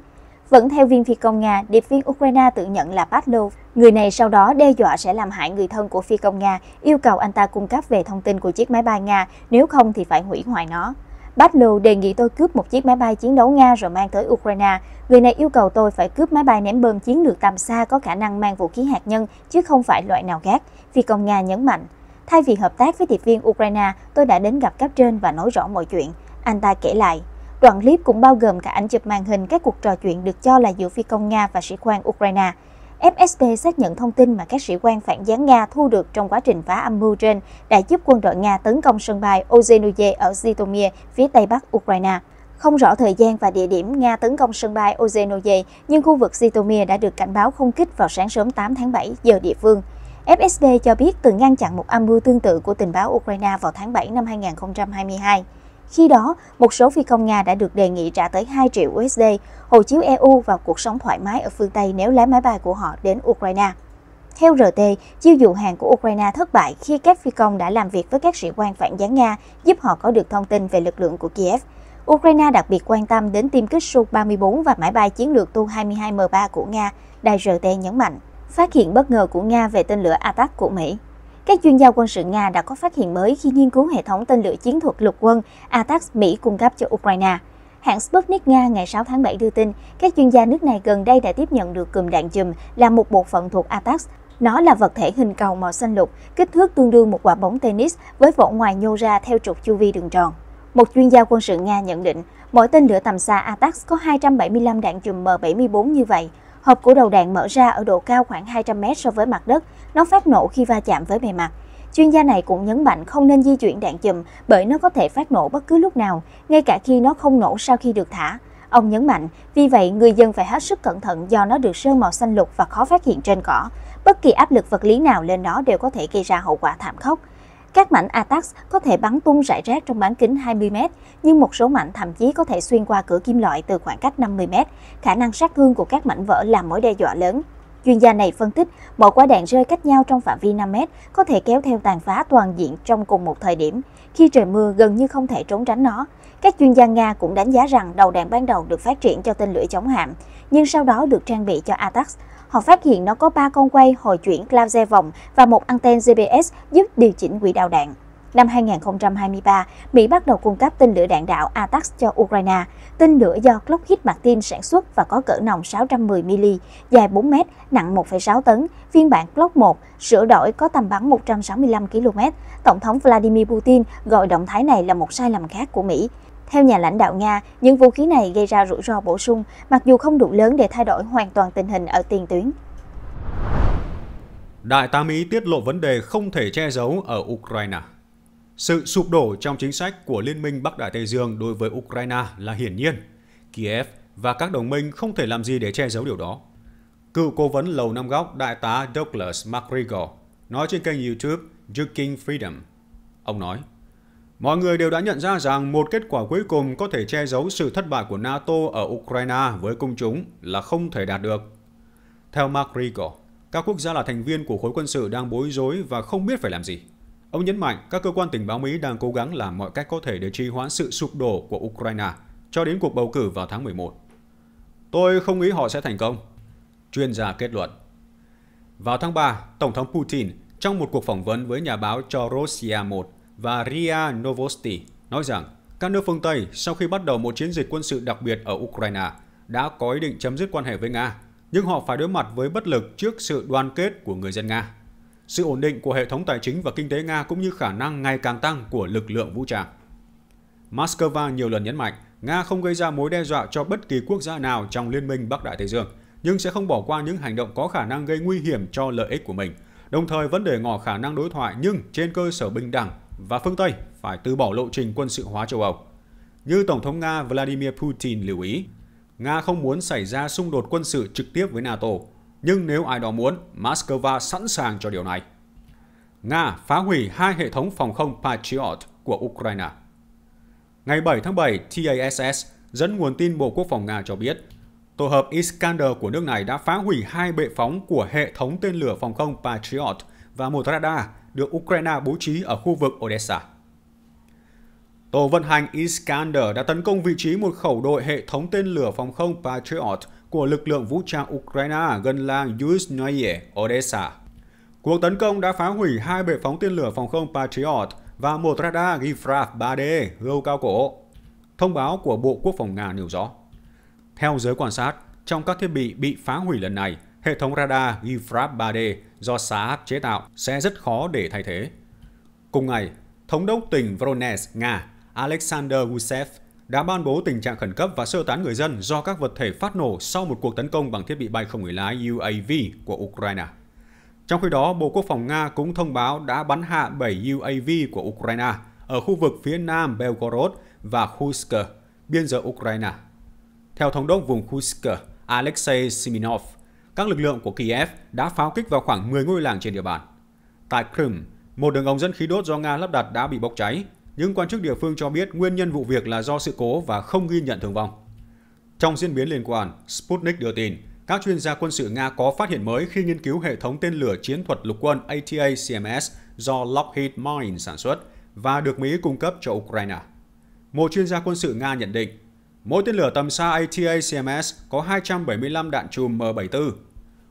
Vẫn theo viên phi công Nga, điệp viên Ukraine tự nhận là Pavlov. Người này sau đó đe dọa sẽ làm hại người thân của phi công Nga, yêu cầu anh ta cung cấp về thông tin của chiếc máy bay Nga, nếu không thì phải hủy hoại nó. Pavlov đề nghị tôi cướp một chiếc máy bay chiến đấu Nga rồi mang tới Ukraine. Người này yêu cầu tôi phải cướp máy bay ném bơm chiến lược tầm xa có khả năng mang vũ khí hạt nhân, chứ không phải loại nào khác, phi công Nga nhấn mạnh. Thay vì hợp tác với điệp viên Ukraine, tôi đã đến gặp cấp trên và nói rõ mọi chuyện. Anh ta kể lại, đoạn clip cũng bao gồm cả ảnh chụp màn hình các cuộc trò chuyện được cho là giữa phi công Nga và sĩ quan Ukraine. FSB xác nhận thông tin mà các sĩ quan phản gián Nga thu được trong quá trình phá âm mưu trên đã giúp quân đội Nga tấn công sân bay Ozenuye ở Zitomir, phía tây bắc Ukraine. Không rõ thời gian và địa điểm Nga tấn công sân bay Ozenuye, nhưng khu vực Zitomir đã được cảnh báo không kích vào sáng sớm 8 tháng 7 giờ địa phương. FSB cho biết từng ngăn chặn một âm mưu tương tự của tình báo Ukraine vào tháng 7 năm 2022. Khi đó, một số phi công Nga đã được đề nghị trả tới 2 triệu USD, hộ chiếu EU và cuộc sống thoải mái ở phương Tây nếu lái máy bay của họ đến Ukraine. Theo RT, chiêu dụ hàng của Ukraine thất bại khi các phi công đã làm việc với các sĩ quan phản gián Nga giúp họ có được thông tin về lực lượng của Kiev. Ukraine đặc biệt quan tâm đến tiêm kích Su-34 và máy bay chiến lược Tu-22M3 của Nga, đài RT nhấn mạnh phát hiện bất ngờ của Nga về tên lửa Atak của Mỹ. Các chuyên gia quân sự Nga đã có phát hiện mới khi nghiên cứu hệ thống tên lửa chiến thuật lục quân Atak Mỹ cung cấp cho Ukraine. Hãng Sputnik Nga ngày 6 tháng 7 đưa tin, các chuyên gia nước này gần đây đã tiếp nhận được cùm đạn chùm là một bộ phận thuộc Atak. Nó là vật thể hình cầu màu xanh lục, kích thước tương đương một quả bóng tennis với vỏ ngoài nhô ra theo trục chu vi đường tròn. Một chuyên gia quân sự Nga nhận định, mỗi tên lửa tầm xa Atax có 275 đạn chùm M74 như vậy, Hộp của đầu đạn mở ra ở độ cao khoảng 200 m so với mặt đất, nó phát nổ khi va chạm với bề mặt. Chuyên gia này cũng nhấn mạnh không nên di chuyển đạn chùm bởi nó có thể phát nổ bất cứ lúc nào, ngay cả khi nó không nổ sau khi được thả. Ông nhấn mạnh, vì vậy người dân phải hết sức cẩn thận do nó được sơn màu xanh lục và khó phát hiện trên cỏ. Bất kỳ áp lực vật lý nào lên nó đều có thể gây ra hậu quả thảm khốc. Các mảnh ATAX có thể bắn tung rải rác trong bán kính 20m, nhưng một số mảnh thậm chí có thể xuyên qua cửa kim loại từ khoảng cách 50m. Khả năng sát thương của các mảnh vỡ là mối đe dọa lớn. Chuyên gia này phân tích, mỗi quả đạn rơi cách nhau trong phạm vi 5m có thể kéo theo tàn phá toàn diện trong cùng một thời điểm. Khi trời mưa, gần như không thể trốn tránh nó. Các chuyên gia Nga cũng đánh giá rằng đầu đạn ban đầu được phát triển cho tên lửa chống hạm, nhưng sau đó được trang bị cho ATAX họ phát hiện nó có 3 con quay hồi chuyển cloud xe vòng và một anten GPS giúp điều chỉnh quỹ đạo đạn. Năm 2023, Mỹ bắt đầu cung cấp tên lửa đạn đạo ATAX cho Ukraine, tên lửa do Lockheed Martin sản xuất và có cỡ nòng 610mm, dài 4m, nặng 1,6 tấn, phiên bản Glock 1, sửa đổi có tầm bắn 165 km. Tổng thống Vladimir Putin gọi động thái này là một sai lầm khác của Mỹ. Theo nhà lãnh đạo Nga, những vũ khí này gây ra rủi ro bổ sung, mặc dù không đủ lớn để thay đổi hoàn toàn tình hình ở tiền tuyến. Đại tá Mỹ tiết lộ vấn đề không thể che giấu ở Ukraine. Sự sụp đổ trong chính sách của Liên minh Bắc Đại Tây Dương đối với Ukraine là hiển nhiên. Kiev và các đồng minh không thể làm gì để che giấu điều đó. Cựu cố vấn Lầu Năm Góc Đại tá Douglas McGregor nói trên kênh YouTube Juking Freedom. Ông nói, Mọi người đều đã nhận ra rằng một kết quả cuối cùng có thể che giấu sự thất bại của NATO ở Ukraine với công chúng là không thể đạt được. Theo Mark Riegel, các quốc gia là thành viên của khối quân sự đang bối rối và không biết phải làm gì. Ông nhấn mạnh các cơ quan tình báo Mỹ đang cố gắng làm mọi cách có thể để trì hoãn sự sụp đổ của Ukraine cho đến cuộc bầu cử vào tháng 11. Tôi không nghĩ họ sẽ thành công, chuyên gia kết luận. Vào tháng 3, Tổng thống Putin trong một cuộc phỏng vấn với nhà báo cho Russia 1 và RIA Novosti nói rằng các nước phương Tây sau khi bắt đầu một chiến dịch quân sự đặc biệt ở Ukraine đã có ý định chấm dứt quan hệ với Nga, nhưng họ phải đối mặt với bất lực trước sự đoàn kết của người dân Nga. Sự ổn định của hệ thống tài chính và kinh tế Nga cũng như khả năng ngày càng tăng của lực lượng vũ trang. Moscow nhiều lần nhấn mạnh Nga không gây ra mối đe dọa cho bất kỳ quốc gia nào trong Liên minh Bắc Đại Tây Dương, nhưng sẽ không bỏ qua những hành động có khả năng gây nguy hiểm cho lợi ích của mình, đồng thời vẫn để ngỏ khả năng đối thoại nhưng trên cơ sở bình đẳng và phương Tây phải từ bỏ lộ trình quân sự hóa châu Âu. Như Tổng thống Nga Vladimir Putin lưu ý, Nga không muốn xảy ra xung đột quân sự trực tiếp với NATO, nhưng nếu ai đó muốn, Moscow sẵn sàng cho điều này. Nga phá hủy hai hệ thống phòng không Patriot của Ukraine. Ngày 7 tháng 7, TASS dẫn nguồn tin Bộ Quốc phòng Nga cho biết, tổ hợp Iskander của nước này đã phá hủy hai bệ phóng của hệ thống tên lửa phòng không Patriot và một radar được Ukraine bố trí ở khu vực Odessa. Tổ vận hành Iskander đã tấn công vị trí một khẩu đội hệ thống tên lửa phòng không Patriot của lực lượng vũ trang Ukraine gần làng Yuzhnoye, Odessa. Cuộc tấn công đã phá hủy hai bệ phóng tên lửa phòng không Patriot và một radar Gifrav 3D gâu cao cổ. Thông báo của Bộ Quốc phòng Nga nêu rõ. Theo giới quan sát, trong các thiết bị bị phá hủy lần này, hệ thống radar Gifrav 3D do xã chế tạo sẽ rất khó để thay thế. Cùng ngày, Thống đốc tỉnh Voronezh, Nga, Alexander Gusev đã ban bố tình trạng khẩn cấp và sơ tán người dân do các vật thể phát nổ sau một cuộc tấn công bằng thiết bị bay không người lái UAV của Ukraine. Trong khi đó, Bộ Quốc phòng Nga cũng thông báo đã bắn hạ 7 UAV của Ukraine ở khu vực phía nam Belgorod và Khusk, biên giới Ukraine. Theo thống đốc vùng Khusk, Alexei Siminov, các lực lượng của Kiev đã pháo kích vào khoảng 10 ngôi làng trên địa bàn. Tại Crimea, một đường ống dẫn khí đốt do Nga lắp đặt đã bị bốc cháy. Những quan chức địa phương cho biết nguyên nhân vụ việc là do sự cố và không ghi nhận thương vong. Trong diễn biến liên quan, Sputnik đưa tin các chuyên gia quân sự Nga có phát hiện mới khi nghiên cứu hệ thống tên lửa chiến thuật lục quân ATA-CMS do Lockheed Martin sản xuất và được Mỹ cung cấp cho Ukraine. Một chuyên gia quân sự Nga nhận định Mỗi tên lửa tầm xa ATACMS có 275 đạn chùm M74.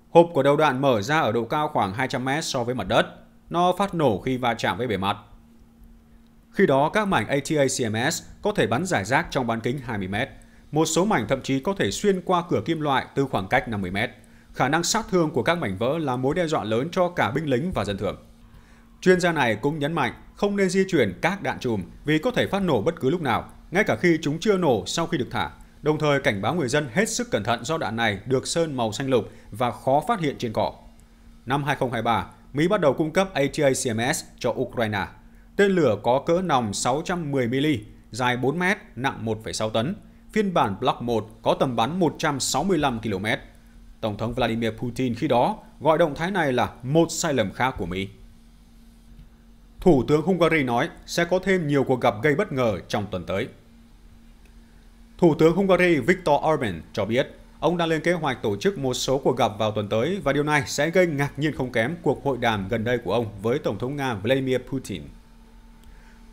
Hộp của đầu đạn mở ra ở độ cao khoảng 200m so với mặt đất. Nó phát nổ khi va chạm với bề mặt. Khi đó, các mảnh ATACMS có thể bắn giải rác trong bán kính 20m. Một số mảnh thậm chí có thể xuyên qua cửa kim loại từ khoảng cách 50m. Khả năng sát thương của các mảnh vỡ là mối đe dọa lớn cho cả binh lính và dân thường. Chuyên gia này cũng nhấn mạnh không nên di chuyển các đạn chùm vì có thể phát nổ bất cứ lúc nào, ngay cả khi chúng chưa nổ sau khi được thả, đồng thời cảnh báo người dân hết sức cẩn thận do đạn này được sơn màu xanh lục và khó phát hiện trên cỏ. Năm 2023, Mỹ bắt đầu cung cấp ATACMS cho Ukraine. Tên lửa có cỡ nòng 610mm, dài 4m, nặng 1,6 tấn. Phiên bản Block 1 có tầm bắn 165 km. Tổng thống Vladimir Putin khi đó gọi động thái này là một sai lầm khác của Mỹ. Thủ tướng Hungary nói sẽ có thêm nhiều cuộc gặp gây bất ngờ trong tuần tới. Thủ tướng Hungary Viktor Orbán cho biết ông đang lên kế hoạch tổ chức một số cuộc gặp vào tuần tới và điều này sẽ gây ngạc nhiên không kém cuộc hội đàm gần đây của ông với Tổng thống Nga Vladimir Putin.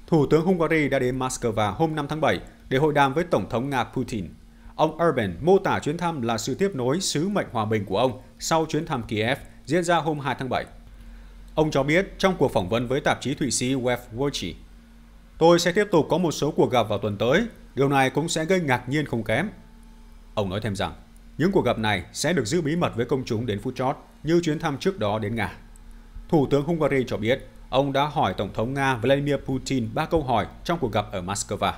Thủ tướng Hungary đã đến Moscow hôm 5 tháng 7 để hội đàm với Tổng thống Nga Putin. Ông Orbán mô tả chuyến thăm là sự tiếp nối sứ mệnh hòa bình của ông sau chuyến thăm Kiev diễn ra hôm 2 tháng 7. Ông cho biết trong cuộc phỏng vấn với tạp chí Thụy Sĩ Web Watchy, Tôi sẽ tiếp tục có một số cuộc gặp vào tuần tới Điều này cũng sẽ gây ngạc nhiên không kém. Ông nói thêm rằng, những cuộc gặp này sẽ được giữ bí mật với công chúng đến phút chót như chuyến thăm trước đó đến Nga. Thủ tướng Hungary cho biết, ông đã hỏi Tổng thống Nga Vladimir Putin ba câu hỏi trong cuộc gặp ở Moscow.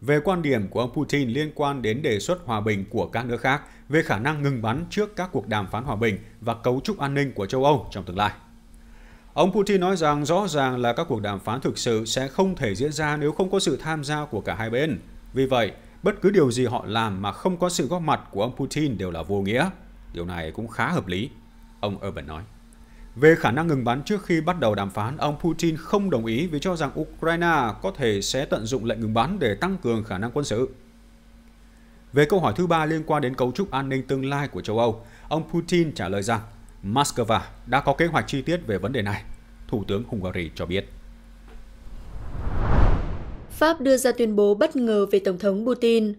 Về quan điểm của ông Putin liên quan đến đề xuất hòa bình của các nước khác về khả năng ngừng bắn trước các cuộc đàm phán hòa bình và cấu trúc an ninh của châu Âu trong tương lai. Ông Putin nói rằng rõ ràng là các cuộc đàm phán thực sự sẽ không thể diễn ra nếu không có sự tham gia của cả hai bên, vì vậy, bất cứ điều gì họ làm mà không có sự góp mặt của ông Putin đều là vô nghĩa. Điều này cũng khá hợp lý, ông Urban nói. Về khả năng ngừng bắn trước khi bắt đầu đàm phán, ông Putin không đồng ý vì cho rằng Ukraine có thể sẽ tận dụng lệnh ngừng bắn để tăng cường khả năng quân sự. Về câu hỏi thứ ba liên quan đến cấu trúc an ninh tương lai của châu Âu, ông Putin trả lời rằng Moscow đã có kế hoạch chi tiết về vấn đề này, Thủ tướng Hungary cho biết. Pháp đưa ra tuyên bố bất ngờ về Tổng thống Putin.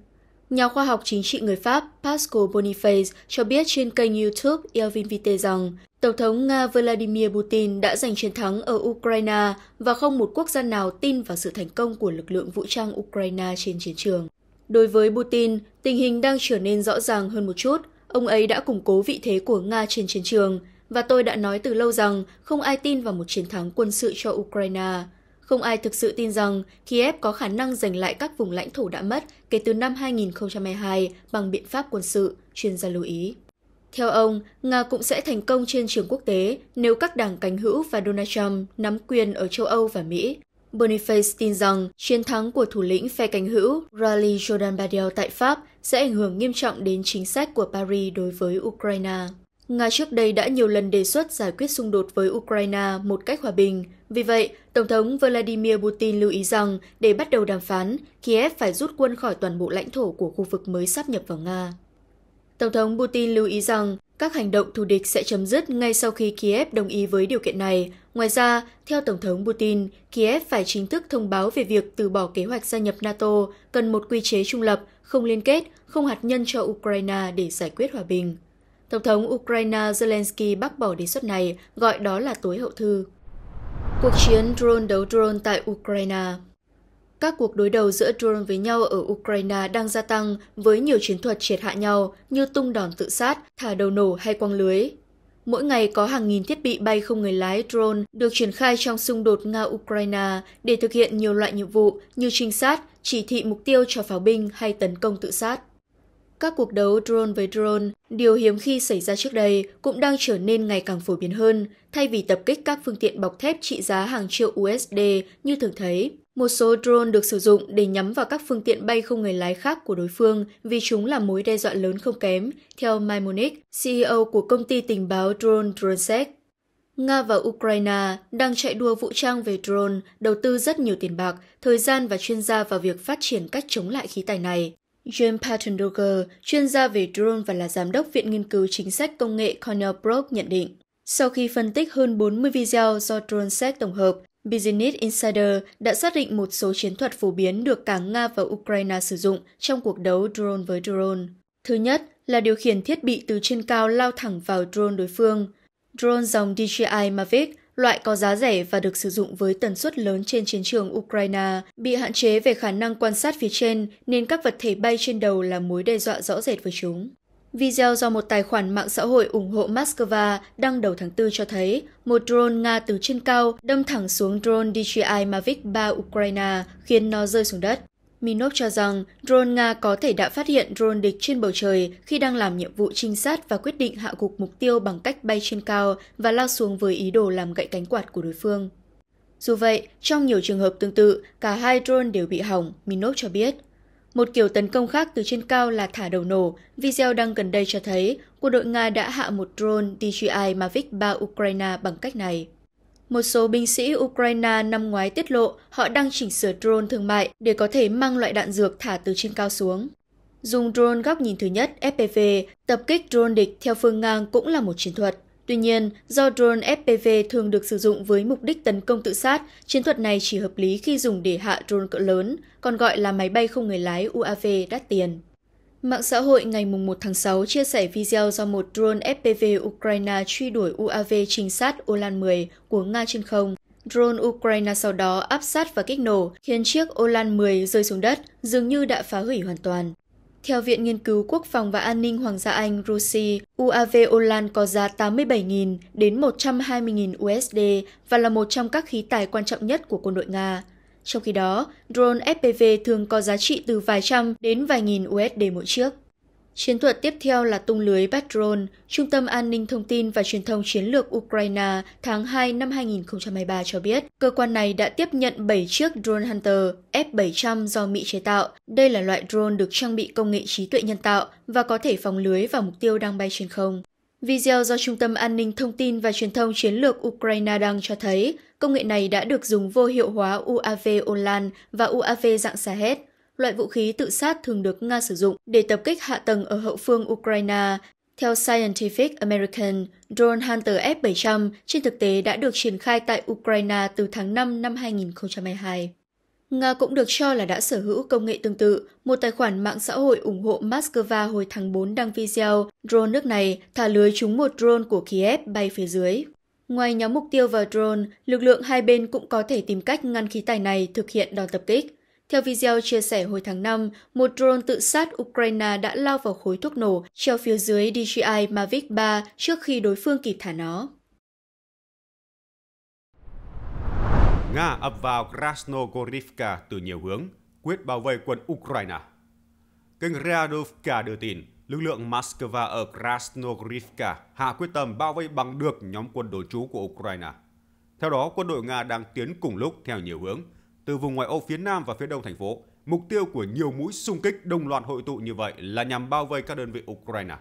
Nhà khoa học chính trị người Pháp Pascal Boniface cho biết trên kênh YouTube Elvin Vite rằng Tổng thống Nga Vladimir Putin đã giành chiến thắng ở Ukraine và không một quốc gia nào tin vào sự thành công của lực lượng vũ trang Ukraine trên chiến trường. Đối với Putin, tình hình đang trở nên rõ ràng hơn một chút. Ông ấy đã củng cố vị thế của Nga trên chiến trường, và tôi đã nói từ lâu rằng không ai tin vào một chiến thắng quân sự cho Ukraine. Không ai thực sự tin rằng Kiev có khả năng giành lại các vùng lãnh thổ đã mất kể từ năm 2022 bằng biện pháp quân sự, chuyên gia lưu ý. Theo ông, Nga cũng sẽ thành công trên trường quốc tế nếu các đảng cánh hữu và Donald Trump nắm quyền ở châu Âu và Mỹ. Boniface tin rằng chiến thắng của thủ lĩnh phe cánh hữu Rally Jordan Bardel tại Pháp sẽ ảnh hưởng nghiêm trọng đến chính sách của Paris đối với Ukraine. Nga trước đây đã nhiều lần đề xuất giải quyết xung đột với Ukraine một cách hòa bình, vì vậy, Tổng thống Vladimir Putin lưu ý rằng để bắt đầu đàm phán, Kiev phải rút quân khỏi toàn bộ lãnh thổ của khu vực mới sắp nhập vào Nga. Tổng thống Putin lưu ý rằng các hành động thù địch sẽ chấm dứt ngay sau khi Kiev đồng ý với điều kiện này. Ngoài ra, theo Tổng thống Putin, Kiev phải chính thức thông báo về việc từ bỏ kế hoạch gia nhập NATO, cần một quy chế trung lập, không liên kết, không hạt nhân cho Ukraine để giải quyết hòa bình. Tổng thống Ukraine Zelensky bác bỏ đề xuất này, gọi đó là tối hậu thư. Cuộc chiến drone đấu drone tại Ukraine các cuộc đối đầu giữa drone với nhau ở Ukraine đang gia tăng với nhiều chiến thuật triệt hạ nhau như tung đòn tự sát, thả đầu nổ hay quăng lưới. Mỗi ngày có hàng nghìn thiết bị bay không người lái drone được triển khai trong xung đột Nga-Ukraine để thực hiện nhiều loại nhiệm vụ như trinh sát, chỉ thị mục tiêu cho pháo binh hay tấn công tự sát các cuộc đấu drone với drone, điều hiếm khi xảy ra trước đây, cũng đang trở nên ngày càng phổ biến hơn, thay vì tập kích các phương tiện bọc thép trị giá hàng triệu USD như thường thấy. Một số drone được sử dụng để nhắm vào các phương tiện bay không người lái khác của đối phương vì chúng là mối đe dọa lớn không kém, theo Maimonic, CEO của công ty tình báo drone DroneSec. Nga và Ukraine đang chạy đua vũ trang về drone, đầu tư rất nhiều tiền bạc, thời gian và chuyên gia vào việc phát triển cách chống lại khí tài này. James Pattendoger, chuyên gia về drone và là giám đốc Viện Nghiên cứu Chính sách Công nghệ Cornell Brook nhận định, sau khi phân tích hơn 40 video do drone DroneSec tổng hợp, Business Insider đã xác định một số chiến thuật phổ biến được cả Nga và Ukraine sử dụng trong cuộc đấu drone với drone. Thứ nhất là điều khiển thiết bị từ trên cao lao thẳng vào drone đối phương. Drone dòng DJI Mavic loại có giá rẻ và được sử dụng với tần suất lớn trên chiến trường Ukraine, bị hạn chế về khả năng quan sát phía trên nên các vật thể bay trên đầu là mối đe dọa rõ rệt với chúng. Video do một tài khoản mạng xã hội ủng hộ Moscow đăng đầu tháng 4 cho thấy một drone Nga từ trên cao đâm thẳng xuống drone DJI Mavic 3 Ukraine khiến nó rơi xuống đất. Minov cho rằng drone Nga có thể đã phát hiện drone địch trên bầu trời khi đang làm nhiệm vụ trinh sát và quyết định hạ gục mục tiêu bằng cách bay trên cao và lao xuống với ý đồ làm gãy cánh quạt của đối phương. Dù vậy, trong nhiều trường hợp tương tự, cả hai drone đều bị hỏng, Minov cho biết. Một kiểu tấn công khác từ trên cao là thả đầu nổ. Video đăng gần đây cho thấy, quân đội Nga đã hạ một drone DJI Mavic 3 Ukraine bằng cách này. Một số binh sĩ Ukraine năm ngoái tiết lộ họ đang chỉnh sửa drone thương mại để có thể mang loại đạn dược thả từ trên cao xuống. Dùng drone góc nhìn thứ nhất FPV, tập kích drone địch theo phương ngang cũng là một chiến thuật. Tuy nhiên, do drone FPV thường được sử dụng với mục đích tấn công tự sát, chiến thuật này chỉ hợp lý khi dùng để hạ drone cỡ lớn, còn gọi là máy bay không người lái UAV đắt tiền. Mạng xã hội ngày 1 tháng 6 chia sẻ video do một drone FPV Ukraine truy đuổi UAV trinh sát Olan-10 của Nga trên không. Drone Ukraine sau đó áp sát và kích nổ, khiến chiếc Olan-10 rơi xuống đất, dường như đã phá hủy hoàn toàn. Theo Viện Nghiên cứu Quốc phòng và An ninh Hoàng gia Anh, Rusi, UAV Olan có giá 87.000 đến 120.000 USD và là một trong các khí tài quan trọng nhất của quân đội Nga. Trong khi đó, drone FPV thường có giá trị từ vài trăm đến vài nghìn USD mỗi chiếc. Chiến thuật tiếp theo là tung lưới drone Trung tâm An ninh Thông tin và Truyền thông Chiến lược Ukraine tháng 2 năm 2023 cho biết, cơ quan này đã tiếp nhận 7 chiếc drone Hunter F-700 do Mỹ chế tạo. Đây là loại drone được trang bị công nghệ trí tuệ nhân tạo và có thể phóng lưới vào mục tiêu đang bay trên không. Video do Trung tâm An ninh Thông tin và Truyền thông Chiến lược Ukraine đăng cho thấy công nghệ này đã được dùng vô hiệu hóa UAV Olan và UAV dạng xa hết. Loại vũ khí tự sát thường được Nga sử dụng để tập kích hạ tầng ở hậu phương Ukraine. Theo Scientific American, drone Hunter F-700 trên thực tế đã được triển khai tại Ukraine từ tháng 5 năm 2022. Nga cũng được cho là đã sở hữu công nghệ tương tự. Một tài khoản mạng xã hội ủng hộ Moscow hồi tháng 4 đăng video drone nước này thả lưới trúng một drone của Kiev bay phía dưới. Ngoài nhóm mục tiêu và drone, lực lượng hai bên cũng có thể tìm cách ngăn khí tài này thực hiện đòn tập kích. Theo video chia sẻ hồi tháng 5, một drone tự sát Ukraine đã lao vào khối thuốc nổ treo phía dưới DJI Mavic 3 trước khi đối phương kịp thả nó. Nga ập vào Krasnogorivka từ nhiều hướng, quyết bảo vệ quân Ukraine. Kênh Radovka đưa tin, lực lượng Moscow ở Krasnogorivka hạ quyết tâm bao vây bằng được nhóm quân đối trú của Ukraine. Theo đó, quân đội Nga đang tiến cùng lúc theo nhiều hướng, từ vùng ngoại ô phía nam và phía đông thành phố. Mục tiêu của nhiều mũi xung kích đồng loạt hội tụ như vậy là nhằm bao vây các đơn vị Ukraine.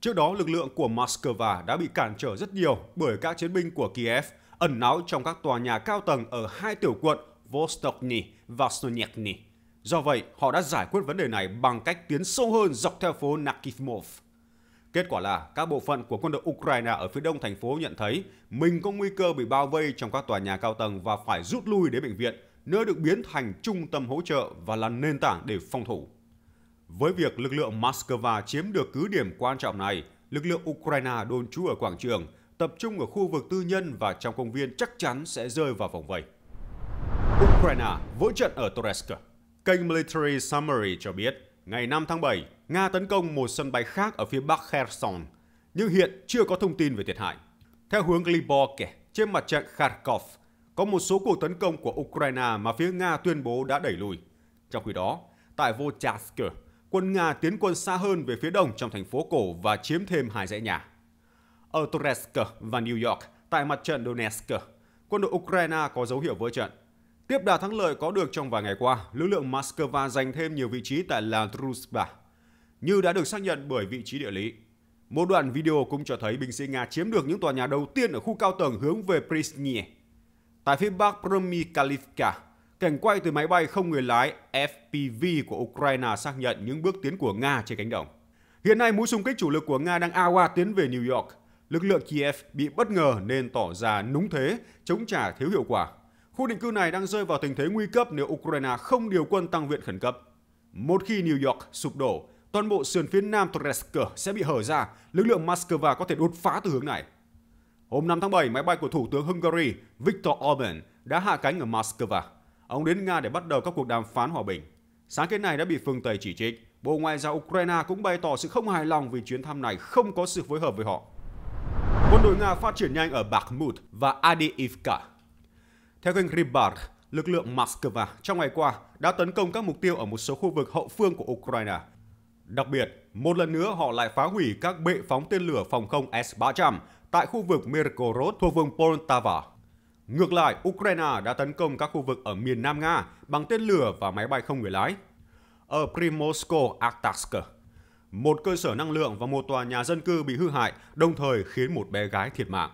Trước đó, lực lượng của Moscow đã bị cản trở rất nhiều bởi các chiến binh của Kiev – ẩn náu trong các tòa nhà cao tầng ở hai tiểu quận Vostokny và Sonetny. Do vậy, họ đã giải quyết vấn đề này bằng cách tiến sâu hơn dọc theo phố Nakifmov. Kết quả là các bộ phận của quân đội Ukraine ở phía đông thành phố nhận thấy mình có nguy cơ bị bao vây trong các tòa nhà cao tầng và phải rút lui đến bệnh viện, nơi được biến thành trung tâm hỗ trợ và là nền tảng để phòng thủ. Với việc lực lượng Moscow chiếm được cứ điểm quan trọng này, lực lượng Ukraine đồn trú ở quảng trường tập trung ở khu vực tư nhân và trong công viên chắc chắn sẽ rơi vào vòng vây. Ukraine vỡ trận ở Toretsk Kênh Military Summary cho biết, ngày 5 tháng 7, Nga tấn công một sân bay khác ở phía bắc Kherson, nhưng hiện chưa có thông tin về thiệt hại. Theo hướng Liborke, trên mặt trận Kharkov, có một số cuộc tấn công của Ukraine mà phía Nga tuyên bố đã đẩy lùi. Trong khi đó, tại Volchansk, quân Nga tiến quân xa hơn về phía đông trong thành phố cổ và chiếm thêm hai dãy nhà ở Toretsk và New York tại mặt trận Donetsk. Quân đội Ukraine có dấu hiệu vỡ trận. Tiếp đà thắng lợi có được trong vài ngày qua, lực lượng Moscow giành thêm nhiều vị trí tại làng như đã được xác nhận bởi vị trí địa lý. Một đoạn video cũng cho thấy binh sĩ Nga chiếm được những tòa nhà đầu tiên ở khu cao tầng hướng về Prisnye. Tại phía bắc Promikalivka, cảnh quay từ máy bay không người lái FPV của Ukraine xác nhận những bước tiến của Nga trên cánh đồng. Hiện nay, mũi xung kích chủ lực của Nga đang awa tiến về New York – lực lượng Kiev bị bất ngờ nên tỏ ra núng thế, chống trả thiếu hiệu quả. Khu định cư này đang rơi vào tình thế nguy cấp nếu Ukraine không điều quân tăng viện khẩn cấp. Một khi New York sụp đổ, toàn bộ sườn phía nam Toretsk sẽ bị hở ra, lực lượng Moscow có thể đột phá từ hướng này. Hôm 5 tháng 7, máy bay của Thủ tướng Hungary Viktor Orbán đã hạ cánh ở Moscow. Ông đến Nga để bắt đầu các cuộc đàm phán hòa bình. Sáng kiến này đã bị phương Tây chỉ trích. Bộ Ngoại giao Ukraine cũng bày tỏ sự không hài lòng vì chuyến thăm này không có sự phối hợp với họ. Quân đội Nga phát triển nhanh ở Bakhmut và Adivka. Theo kênh Ribar, lực lượng Moscow trong ngày qua đã tấn công các mục tiêu ở một số khu vực hậu phương của Ukraine. Đặc biệt, một lần nữa họ lại phá hủy các bệ phóng tên lửa phòng không S-300 tại khu vực Mirgorod thuộc vùng Poltava. Ngược lại, Ukraine đã tấn công các khu vực ở miền Nam Nga bằng tên lửa và máy bay không người lái. Ở Primorsko-Artaksk, một cơ sở năng lượng và một tòa nhà dân cư bị hư hại, đồng thời khiến một bé gái thiệt mạng.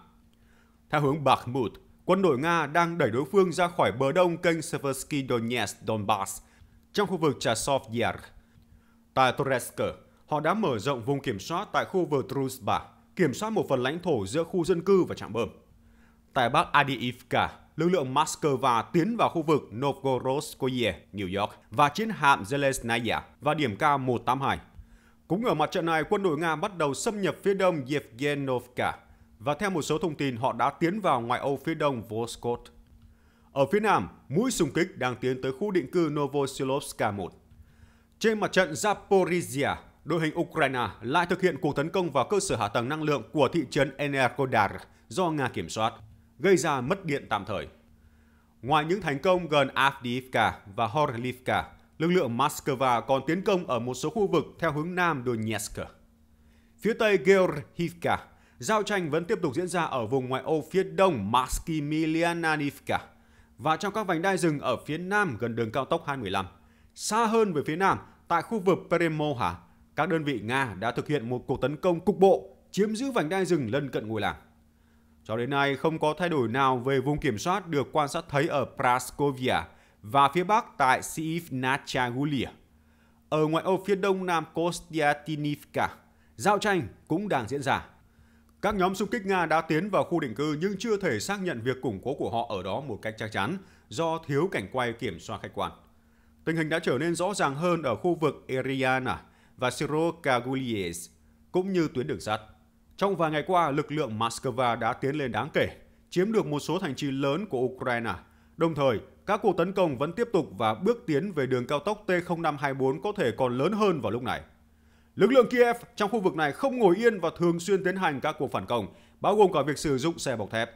Theo hướng Bakhmut, quân đội Nga đang đẩy đối phương ra khỏi bờ đông kênh Seversky Donetsk Donbass trong khu vực Chasov Yark. Tại Toretsk, họ đã mở rộng vùng kiểm soát tại khu vực Trusba, kiểm soát một phần lãnh thổ giữa khu dân cư và trạm bơm. Tại Bắc Adiivka, lực lượng Moscow tiến vào khu vực Novgorodskoye, New York và chiến hạm Zelesnaya và điểm cao 182 cũng ở mặt trận này, quân đội Nga bắt đầu xâm nhập phía đông Yevgenovka và theo một số thông tin họ đã tiến vào ngoại ô phía đông Voskot. Ở phía nam, mũi xung kích đang tiến tới khu định cư Novosilovska 1. Trên mặt trận Zaporizhia, đội hình Ukraine lại thực hiện cuộc tấn công vào cơ sở hạ tầng năng lượng của thị trấn Energodar do Nga kiểm soát, gây ra mất điện tạm thời. Ngoài những thành công gần Avdiivka và Horlivka, lực lượng Moscow còn tiến công ở một số khu vực theo hướng nam Donetsk. Phía tây Georgivka, giao tranh vẫn tiếp tục diễn ra ở vùng ngoại ô phía đông Maximilianivka và trong các vành đai rừng ở phía nam gần đường cao tốc 215. Xa hơn về phía nam, tại khu vực Peremoha, các đơn vị Nga đã thực hiện một cuộc tấn công cục bộ chiếm giữ vành đai rừng lân cận ngôi làng. Cho đến nay, không có thay đổi nào về vùng kiểm soát được quan sát thấy ở Praskovia – và phía bắc tại Siivnachagulia. Ở ngoại ô phía đông nam Kostiantinivka, giao tranh cũng đang diễn ra. Các nhóm xung kích Nga đã tiến vào khu định cư nhưng chưa thể xác nhận việc củng cố của họ ở đó một cách chắc chắn do thiếu cảnh quay kiểm soát khách quan. Tình hình đã trở nên rõ ràng hơn ở khu vực Eriana và Sirokagulies, cũng như tuyến đường sắt. Trong vài ngày qua, lực lượng Moscow đã tiến lên đáng kể, chiếm được một số thành trì lớn của Ukraine, đồng thời các cuộc tấn công vẫn tiếp tục và bước tiến về đường cao tốc T0524 có thể còn lớn hơn vào lúc này. Lực lượng Kiev trong khu vực này không ngồi yên và thường xuyên tiến hành các cuộc phản công, bao gồm cả việc sử dụng xe bọc thép.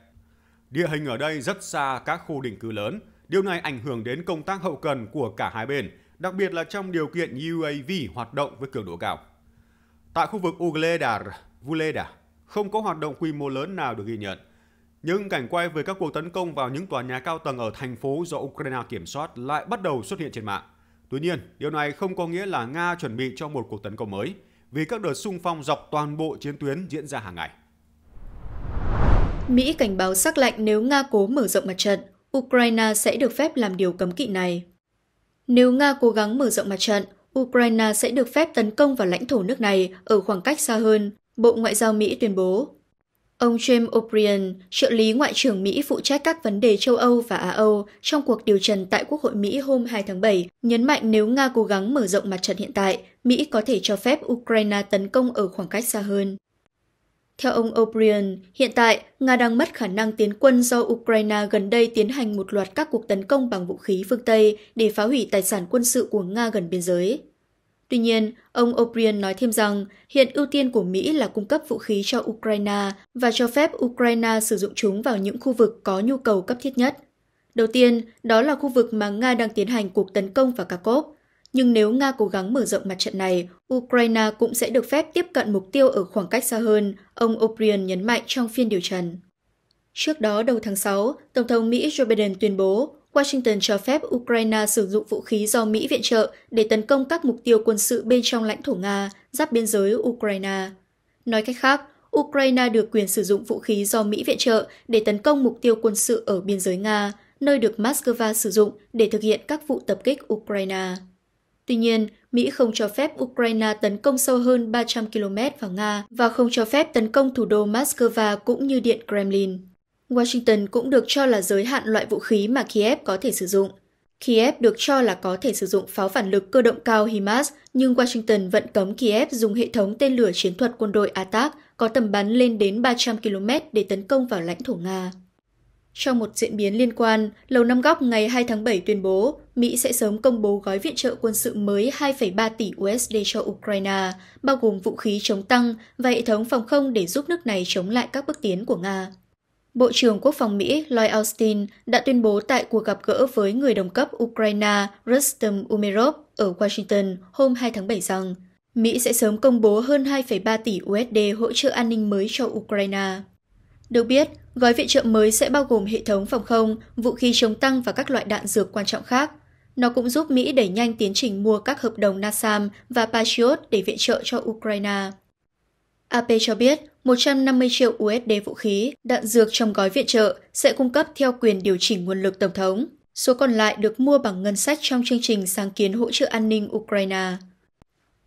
Địa hình ở đây rất xa các khu định cư lớn, điều này ảnh hưởng đến công tác hậu cần của cả hai bên, đặc biệt là trong điều kiện UAV hoạt động với cường độ cao. Tại khu vực Ugledar, Vuledar, không có hoạt động quy mô lớn nào được ghi nhận – những cảnh quay về các cuộc tấn công vào những tòa nhà cao tầng ở thành phố do Ukraine kiểm soát lại bắt đầu xuất hiện trên mạng. Tuy nhiên, điều này không có nghĩa là Nga chuẩn bị cho một cuộc tấn công mới, vì các đợt xung phong dọc toàn bộ chiến tuyến diễn ra hàng ngày. Mỹ cảnh báo sắc lạnh nếu Nga cố mở rộng mặt trận, Ukraine sẽ được phép làm điều cấm kỵ này. Nếu Nga cố gắng mở rộng mặt trận, Ukraine sẽ được phép tấn công vào lãnh thổ nước này ở khoảng cách xa hơn, Bộ Ngoại giao Mỹ tuyên bố. Ông James O'Brien, trợ lý Ngoại trưởng Mỹ phụ trách các vấn đề châu Âu và Á Âu, trong cuộc điều trần tại Quốc hội Mỹ hôm 2 tháng 7, nhấn mạnh nếu Nga cố gắng mở rộng mặt trận hiện tại, Mỹ có thể cho phép Ukraine tấn công ở khoảng cách xa hơn. Theo ông O'Brien, hiện tại, Nga đang mất khả năng tiến quân do Ukraine gần đây tiến hành một loạt các cuộc tấn công bằng vũ khí phương Tây để phá hủy tài sản quân sự của Nga gần biên giới. Tuy nhiên, ông O'Brien nói thêm rằng hiện ưu tiên của Mỹ là cung cấp vũ khí cho Ukraine và cho phép Ukraine sử dụng chúng vào những khu vực có nhu cầu cấp thiết nhất. Đầu tiên, đó là khu vực mà Nga đang tiến hành cuộc tấn công vào Kharkov. Nhưng nếu Nga cố gắng mở rộng mặt trận này, Ukraine cũng sẽ được phép tiếp cận mục tiêu ở khoảng cách xa hơn, ông O'Brien nhấn mạnh trong phiên điều trần. Trước đó đầu tháng 6, Tổng thống Mỹ Joe Biden tuyên bố Washington cho phép Ukraine sử dụng vũ khí do Mỹ viện trợ để tấn công các mục tiêu quân sự bên trong lãnh thổ Nga, giáp biên giới Ukraine. Nói cách khác, Ukraine được quyền sử dụng vũ khí do Mỹ viện trợ để tấn công mục tiêu quân sự ở biên giới Nga, nơi được Moscow sử dụng để thực hiện các vụ tập kích Ukraine. Tuy nhiên, Mỹ không cho phép Ukraine tấn công sâu hơn 300 km vào Nga và không cho phép tấn công thủ đô Moscow cũng như điện Kremlin. Washington cũng được cho là giới hạn loại vũ khí mà Kiev có thể sử dụng. Kiev được cho là có thể sử dụng pháo phản lực cơ động cao HIMARS, nhưng Washington vẫn cấm Kiev dùng hệ thống tên lửa chiến thuật quân đội Atak có tầm bắn lên đến 300 km để tấn công vào lãnh thổ Nga. Trong một diễn biến liên quan, Lầu Năm Góc ngày 2 tháng 7 tuyên bố Mỹ sẽ sớm công bố gói viện trợ quân sự mới 2,3 tỷ USD cho Ukraine, bao gồm vũ khí chống tăng và hệ thống phòng không để giúp nước này chống lại các bước tiến của Nga. Bộ trưởng Quốc phòng Mỹ Lloyd Austin đã tuyên bố tại cuộc gặp gỡ với người đồng cấp Ukraine Rustem Umerov ở Washington hôm 2 tháng 7 rằng Mỹ sẽ sớm công bố hơn 2,3 tỷ USD hỗ trợ an ninh mới cho Ukraine. Được biết, gói viện trợ mới sẽ bao gồm hệ thống phòng không, vũ khí chống tăng và các loại đạn dược quan trọng khác. Nó cũng giúp Mỹ đẩy nhanh tiến trình mua các hợp đồng NASAM và Patriot để viện trợ cho Ukraine. AP cho biết, 150 triệu USD vũ khí, đạn dược trong gói viện trợ sẽ cung cấp theo quyền điều chỉnh nguồn lực Tổng thống. Số còn lại được mua bằng ngân sách trong chương trình sáng kiến hỗ trợ an ninh Ukraine.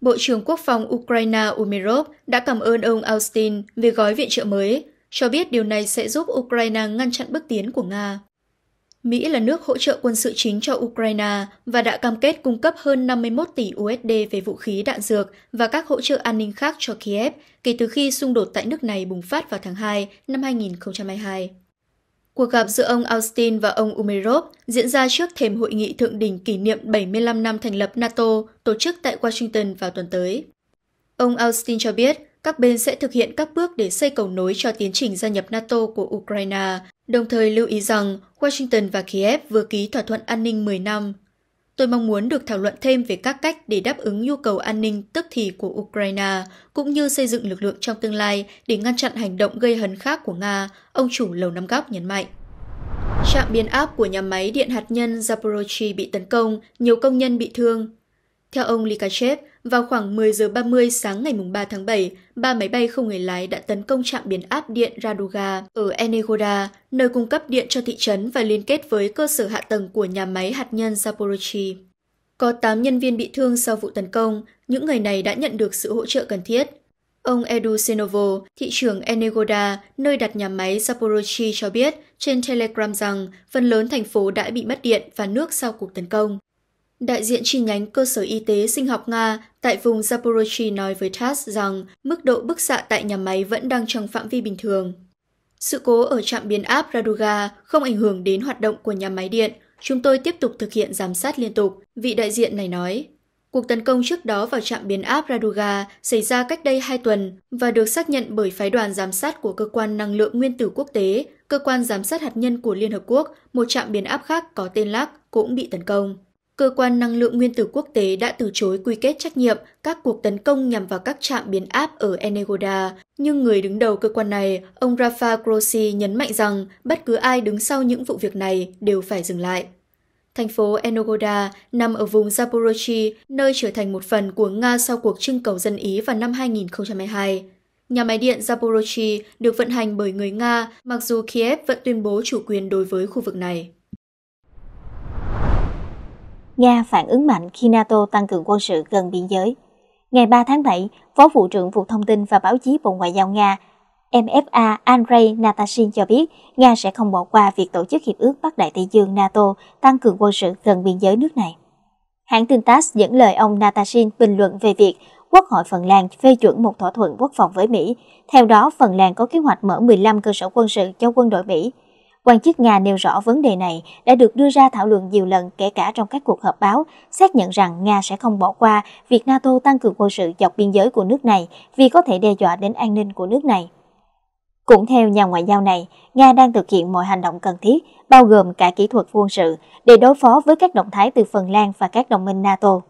Bộ trưởng Quốc phòng Ukraine Umirov đã cảm ơn ông Austin về gói viện trợ mới, cho biết điều này sẽ giúp Ukraine ngăn chặn bước tiến của Nga. Mỹ là nước hỗ trợ quân sự chính cho Ukraine và đã cam kết cung cấp hơn 51 tỷ USD về vũ khí đạn dược và các hỗ trợ an ninh khác cho Kiev kể từ khi xung đột tại nước này bùng phát vào tháng 2 năm 2022. Cuộc gặp giữa ông Austin và ông Umerov diễn ra trước thềm hội nghị thượng đỉnh kỷ niệm 75 năm thành lập NATO tổ chức tại Washington vào tuần tới. Ông Austin cho biết các bên sẽ thực hiện các bước để xây cầu nối cho tiến trình gia nhập NATO của Ukraine, đồng thời lưu ý rằng Washington và Kiev vừa ký thỏa thuận an ninh 10 năm. Tôi mong muốn được thảo luận thêm về các cách để đáp ứng nhu cầu an ninh tức thì của Ukraine, cũng như xây dựng lực lượng trong tương lai để ngăn chặn hành động gây hấn khác của Nga, ông chủ Lầu Năm Góc nhấn mạnh. Trạm biến áp của nhà máy điện hạt nhân Zaporozhye bị tấn công, nhiều công nhân bị thương, theo ông Likachev, vào khoảng 10 giờ 30 sáng ngày 3 tháng 7, ba máy bay không người lái đã tấn công trạm biến áp điện Raduga ở Enegoda, nơi cung cấp điện cho thị trấn và liên kết với cơ sở hạ tầng của nhà máy hạt nhân Zaporozhye. Có 8 nhân viên bị thương sau vụ tấn công, những người này đã nhận được sự hỗ trợ cần thiết. Ông Edu Senovo, thị trưởng Enegoda, nơi đặt nhà máy Zaporozhye cho biết trên Telegram rằng phần lớn thành phố đã bị mất điện và nước sau cuộc tấn công. Đại diện chi nhánh cơ sở y tế sinh học Nga tại vùng Zaporozhye nói với TASS rằng mức độ bức xạ tại nhà máy vẫn đang trong phạm vi bình thường. Sự cố ở trạm biến áp Raduga không ảnh hưởng đến hoạt động của nhà máy điện. Chúng tôi tiếp tục thực hiện giám sát liên tục, vị đại diện này nói. Cuộc tấn công trước đó vào trạm biến áp Raduga xảy ra cách đây 2 tuần và được xác nhận bởi phái đoàn giám sát của Cơ quan Năng lượng Nguyên tử Quốc tế, Cơ quan Giám sát Hạt nhân của Liên Hợp Quốc, một trạm biến áp khác có tên LAC cũng bị tấn công. Cơ quan năng lượng nguyên tử quốc tế đã từ chối quy kết trách nhiệm các cuộc tấn công nhằm vào các trạm biến áp ở Enegoda, nhưng người đứng đầu cơ quan này, ông Rafa Grossi nhấn mạnh rằng bất cứ ai đứng sau những vụ việc này đều phải dừng lại. Thành phố Enogoda nằm ở vùng Zaporozhye, nơi trở thành một phần của Nga sau cuộc trưng cầu dân Ý vào năm 2022. Nhà máy điện Zaporozhye được vận hành bởi người Nga, mặc dù Kiev vẫn tuyên bố chủ quyền đối với khu vực này. Nga phản ứng mạnh khi NATO tăng cường quân sự gần biên giới. Ngày 3 tháng 7, Phó Vụ trưởng Vụ Thông tin và Báo chí Bộ Ngoại giao Nga MFA Andrei Natashin cho biết Nga sẽ không bỏ qua việc tổ chức Hiệp ước Bắc Đại Tây Dương NATO tăng cường quân sự gần biên giới nước này. Hãng tin TASS dẫn lời ông Natashin bình luận về việc Quốc hội Phần Lan phê chuẩn một thỏa thuận quốc phòng với Mỹ. Theo đó, Phần Lan có kế hoạch mở 15 cơ sở quân sự cho quân đội Mỹ. Quan chức Nga nêu rõ vấn đề này đã được đưa ra thảo luận nhiều lần kể cả trong các cuộc họp báo, xác nhận rằng Nga sẽ không bỏ qua việc NATO tăng cường quân sự dọc biên giới của nước này vì có thể đe dọa đến an ninh của nước này. Cũng theo nhà ngoại giao này, Nga đang thực hiện mọi hành động cần thiết, bao gồm cả kỹ thuật quân sự, để đối phó với các động thái từ Phần Lan và các đồng minh NATO.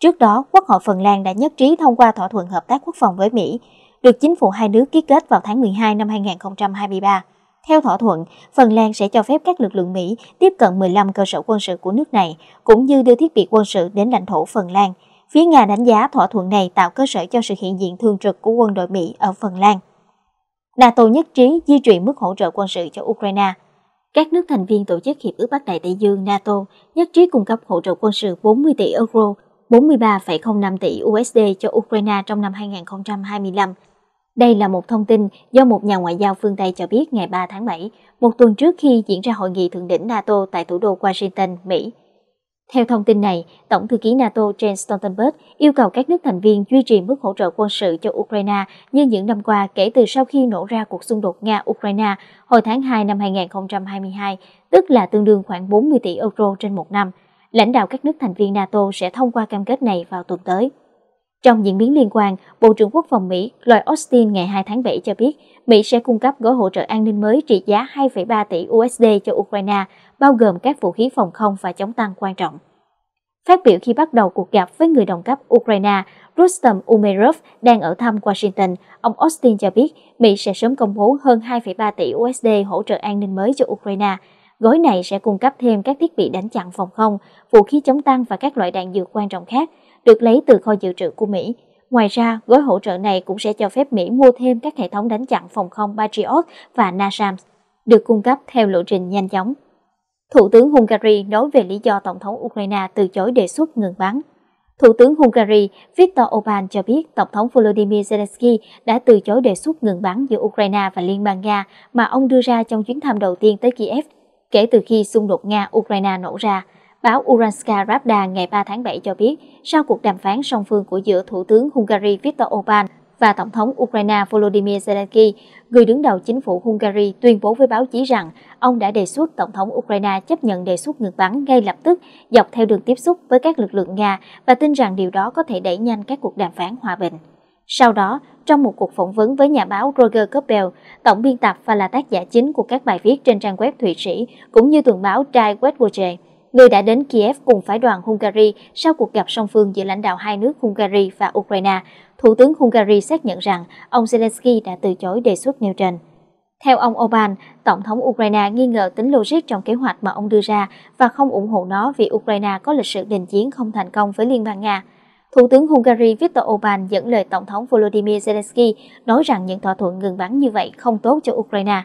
Trước đó, Quốc hội Phần Lan đã nhất trí thông qua thỏa thuận hợp tác quốc phòng với Mỹ, được chính phủ hai nước ký kết vào tháng 12 năm 2023. Theo thỏa thuận, Phần Lan sẽ cho phép các lực lượng Mỹ tiếp cận 15 cơ sở quân sự của nước này, cũng như đưa thiết bị quân sự đến lãnh thổ Phần Lan. Phía Nga đánh giá thỏa thuận này tạo cơ sở cho sự hiện diện thường trực của quân đội Mỹ ở Phần Lan. NATO nhất trí di chuyển mức hỗ trợ quân sự cho Ukraine. Các nước thành viên tổ chức Hiệp ước Bắc Đại Tây Dương NATO nhất trí cung cấp hỗ trợ quân sự 40 tỷ euro, 43,05 tỷ USD cho Ukraine trong năm 2025 đây là một thông tin do một nhà ngoại giao phương Tây cho biết ngày 3 tháng 7, một tuần trước khi diễn ra hội nghị thượng đỉnh NATO tại thủ đô Washington, Mỹ. Theo thông tin này, Tổng thư ký NATO Jens Stoltenberg yêu cầu các nước thành viên duy trì mức hỗ trợ quân sự cho Ukraine như những năm qua kể từ sau khi nổ ra cuộc xung đột Nga-Ukraine hồi tháng 2 năm 2022, tức là tương đương khoảng 40 tỷ euro trên một năm. Lãnh đạo các nước thành viên NATO sẽ thông qua cam kết này vào tuần tới. Trong diễn biến liên quan, Bộ trưởng Quốc phòng Mỹ Lloyd Austin ngày 2 tháng 7 cho biết Mỹ sẽ cung cấp gói hỗ trợ an ninh mới trị giá 2,3 tỷ USD cho Ukraine, bao gồm các vũ khí phòng không và chống tăng quan trọng. Phát biểu khi bắt đầu cuộc gặp với người đồng cấp Ukraine Rustem Umerov đang ở thăm Washington, ông Austin cho biết Mỹ sẽ sớm công bố hơn 2,3 tỷ USD hỗ trợ an ninh mới cho Ukraine. Gói này sẽ cung cấp thêm các thiết bị đánh chặn phòng không, vũ khí chống tăng và các loại đạn dược quan trọng khác, được lấy từ kho dự trữ của Mỹ. Ngoài ra, gói hỗ trợ này cũng sẽ cho phép Mỹ mua thêm các hệ thống đánh chặn phòng không Patriot và NASAMS, được cung cấp theo lộ trình nhanh chóng. Thủ tướng Hungary nói về lý do Tổng thống Ukraine từ chối đề xuất ngừng bắn. Thủ tướng Hungary Viktor Orbán cho biết Tổng thống Volodymyr Zelensky đã từ chối đề xuất ngừng bắn giữa Ukraine và Liên bang Nga mà ông đưa ra trong chuyến thăm đầu tiên tới Kiev kể từ khi xung đột Nga-Ukraine nổ ra. Báo Uranska Pravda ngày 3 tháng 7 cho biết, sau cuộc đàm phán song phương của giữa Thủ tướng Hungary Viktor Orbán và Tổng thống Ukraine Volodymyr Zelensky, người đứng đầu chính phủ Hungary tuyên bố với báo chí rằng ông đã đề xuất Tổng thống Ukraine chấp nhận đề xuất ngừng bắn ngay lập tức dọc theo đường tiếp xúc với các lực lượng Nga và tin rằng điều đó có thể đẩy nhanh các cuộc đàm phán hòa bình. Sau đó, trong một cuộc phỏng vấn với nhà báo Roger Coppel, tổng biên tập và là tác giả chính của các bài viết trên trang web Thụy Sĩ cũng như tuần báo Dai Westwoje, người đã đến Kiev cùng phái đoàn Hungary sau cuộc gặp song phương giữa lãnh đạo hai nước Hungary và Ukraine. Thủ tướng Hungary xác nhận rằng ông Zelensky đã từ chối đề xuất nêu trên. Theo ông Orbán, Tổng thống Ukraine nghi ngờ tính logic trong kế hoạch mà ông đưa ra và không ủng hộ nó vì Ukraine có lịch sử đình chiến không thành công với Liên bang Nga. Thủ tướng Hungary Viktor Orbán dẫn lời Tổng thống Volodymyr Zelensky nói rằng những thỏa thuận ngừng bắn như vậy không tốt cho Ukraine.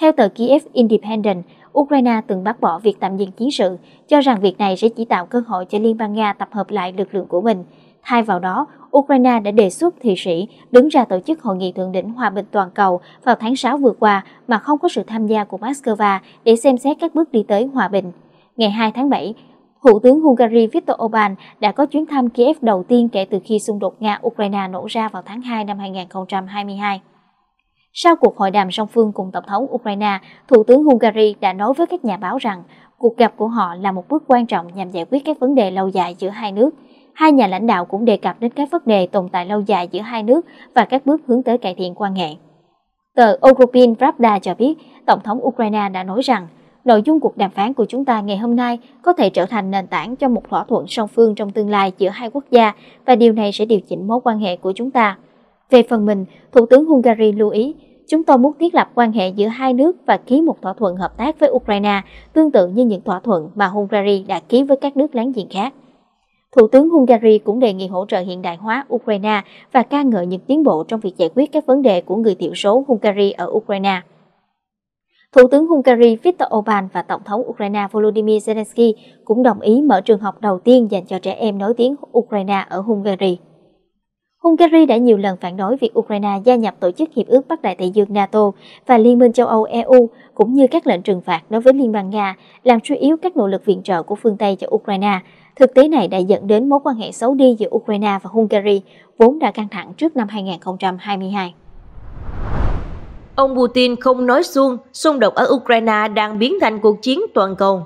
Theo tờ Kiev Independent, Ukraine từng bác bỏ việc tạm dừng chiến sự, cho rằng việc này sẽ chỉ tạo cơ hội cho Liên bang Nga tập hợp lại lực lượng của mình. Thay vào đó, Ukraine đã đề xuất Thụy Sĩ đứng ra tổ chức hội nghị thượng đỉnh hòa bình toàn cầu vào tháng 6 vừa qua mà không có sự tham gia của Moscow để xem xét các bước đi tới hòa bình. Ngày 2 tháng 7, Thủ tướng Hungary Viktor Orbán đã có chuyến thăm Kiev đầu tiên kể từ khi xung đột Nga-Ukraine nổ ra vào tháng 2 năm 2022. Sau cuộc hội đàm song phương cùng Tổng thống Ukraine, Thủ tướng Hungary đã nói với các nhà báo rằng cuộc gặp của họ là một bước quan trọng nhằm giải quyết các vấn đề lâu dài giữa hai nước. Hai nhà lãnh đạo cũng đề cập đến các vấn đề tồn tại lâu dài giữa hai nước và các bước hướng tới cải thiện quan hệ. Tờ European Pravda cho biết, Tổng thống Ukraine đã nói rằng nội dung cuộc đàm phán của chúng ta ngày hôm nay có thể trở thành nền tảng cho một thỏa thuận song phương trong tương lai giữa hai quốc gia và điều này sẽ điều chỉnh mối quan hệ của chúng ta. Về phần mình, Thủ tướng Hungary lưu ý, chúng tôi muốn thiết lập quan hệ giữa hai nước và ký một thỏa thuận hợp tác với Ukraine tương tự như những thỏa thuận mà Hungary đã ký với các nước láng giềng khác. Thủ tướng Hungary cũng đề nghị hỗ trợ hiện đại hóa Ukraine và ca ngợi những tiến bộ trong việc giải quyết các vấn đề của người thiểu số Hungary ở Ukraine. Thủ tướng Hungary Viktor Orbán và Tổng thống Ukraine Volodymyr Zelensky cũng đồng ý mở trường học đầu tiên dành cho trẻ em nói tiếng Ukraine ở Hungary. Hungary đã nhiều lần phản đối việc Ukraine gia nhập Tổ chức Hiệp ước Bắc Đại Tây Dương NATO và Liên minh châu Âu EU, cũng như các lệnh trừng phạt đối với Liên bang Nga, làm suy yếu các nỗ lực viện trợ của phương Tây cho Ukraine. Thực tế này đã dẫn đến mối quan hệ xấu đi giữa Ukraine và Hungary, vốn đã căng thẳng trước năm 2022. Ông Putin không nói xuông, xung đột ở Ukraine đang biến thành cuộc chiến toàn cầu.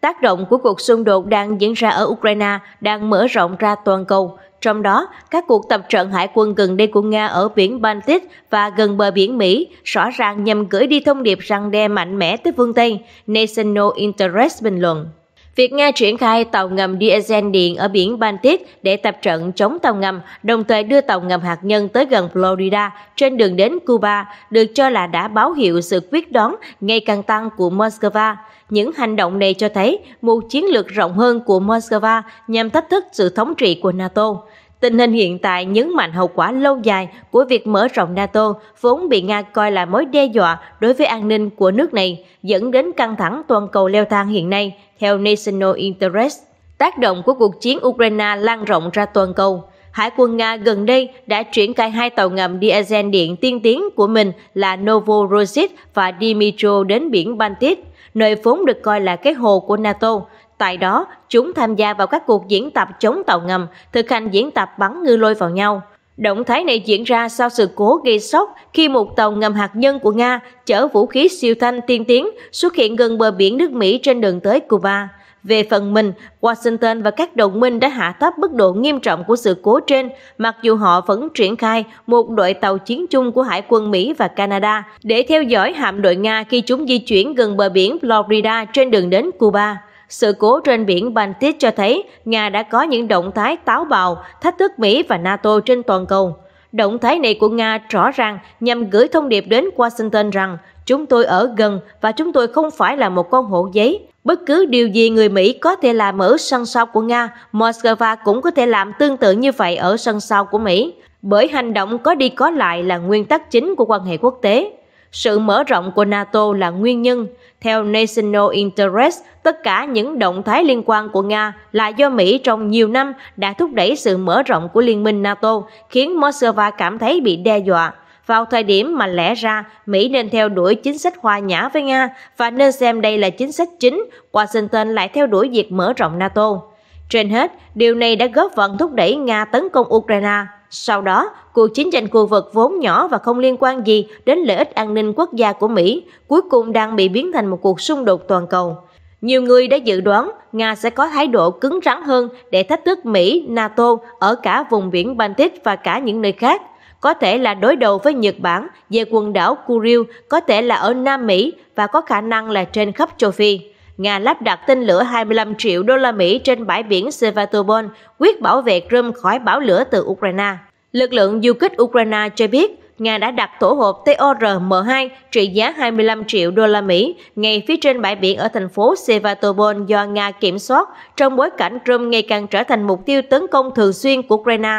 Tác động của cuộc xung đột đang diễn ra ở Ukraine đang mở rộng ra toàn cầu, trong đó, các cuộc tập trận hải quân gần đây của Nga ở biển Baltic và gần bờ biển Mỹ rõ ràng nhằm gửi đi thông điệp răng đe mạnh mẽ tới phương Tây, National Interest bình luận. Việc Nga triển khai tàu ngầm diesel điện ở biển Baltic để tập trận chống tàu ngầm, đồng thời đưa tàu ngầm hạt nhân tới gần Florida trên đường đến Cuba, được cho là đã báo hiệu sự quyết đoán ngày càng tăng của Moscow. Những hành động này cho thấy một chiến lược rộng hơn của Moscow nhằm thách thức sự thống trị của NATO. Tình hình hiện tại nhấn mạnh hậu quả lâu dài của việc mở rộng NATO, vốn bị Nga coi là mối đe dọa đối với an ninh của nước này, dẫn đến căng thẳng toàn cầu leo thang hiện nay, theo National Interest. Tác động của cuộc chiến Ukraine lan rộng ra toàn cầu. Hải quân Nga gần đây đã triển khai hai tàu ngầm diesel điện tiên tiến của mình là Novorossiysk và Dmytro đến biển Baltic nơi vốn được coi là cái hồ của NATO. Tại đó, chúng tham gia vào các cuộc diễn tập chống tàu ngầm, thực hành diễn tập bắn ngư lôi vào nhau. Động thái này diễn ra sau sự cố gây sốc khi một tàu ngầm hạt nhân của Nga chở vũ khí siêu thanh tiên tiến xuất hiện gần bờ biển nước Mỹ trên đường tới Cuba. Về phần mình, Washington và các đồng minh đã hạ thấp mức độ nghiêm trọng của sự cố trên, mặc dù họ vẫn triển khai một đội tàu chiến chung của Hải quân Mỹ và Canada để theo dõi hạm đội Nga khi chúng di chuyển gần bờ biển Florida trên đường đến Cuba. Sự cố trên biển Baltic cho thấy Nga đã có những động thái táo bạo, thách thức Mỹ và NATO trên toàn cầu. Động thái này của Nga rõ ràng nhằm gửi thông điệp đến Washington rằng chúng tôi ở gần và chúng tôi không phải là một con hộ giấy. Bất cứ điều gì người Mỹ có thể làm ở sân sau của Nga, Moscow cũng có thể làm tương tự như vậy ở sân sau của Mỹ. Bởi hành động có đi có lại là nguyên tắc chính của quan hệ quốc tế. Sự mở rộng của NATO là nguyên nhân, theo National Interest, tất cả những động thái liên quan của Nga là do Mỹ trong nhiều năm đã thúc đẩy sự mở rộng của Liên minh NATO, khiến Moscow cảm thấy bị đe dọa. Vào thời điểm mà lẽ ra Mỹ nên theo đuổi chính sách hòa nhã với Nga và nên xem đây là chính sách chính, Washington lại theo đuổi việc mở rộng NATO. Trên hết, điều này đã góp phần thúc đẩy Nga tấn công Ukraine sau đó, cuộc chiến tranh khu vực vốn nhỏ và không liên quan gì đến lợi ích an ninh quốc gia của Mỹ, cuối cùng đang bị biến thành một cuộc xung đột toàn cầu. Nhiều người đã dự đoán Nga sẽ có thái độ cứng rắn hơn để thách thức Mỹ, NATO ở cả vùng biển Baltic và cả những nơi khác. Có thể là đối đầu với Nhật Bản về quần đảo Kuril, có thể là ở Nam Mỹ và có khả năng là trên khắp châu Phi. Nga lắp đặt tên lửa 25 triệu đô la Mỹ trên bãi biển Sevastopol, quyết bảo vệ Crimea khỏi bão lửa từ Ukraine. Lực lượng du kích Ukraine cho biết, Nga đã đặt tổ hợp TOR m 2 trị giá 25 triệu đô la Mỹ ngay phía trên bãi biển ở thành phố Sevastopol do Nga kiểm soát trong bối cảnh Crimea ngày càng trở thành mục tiêu tấn công thường xuyên của Ukraine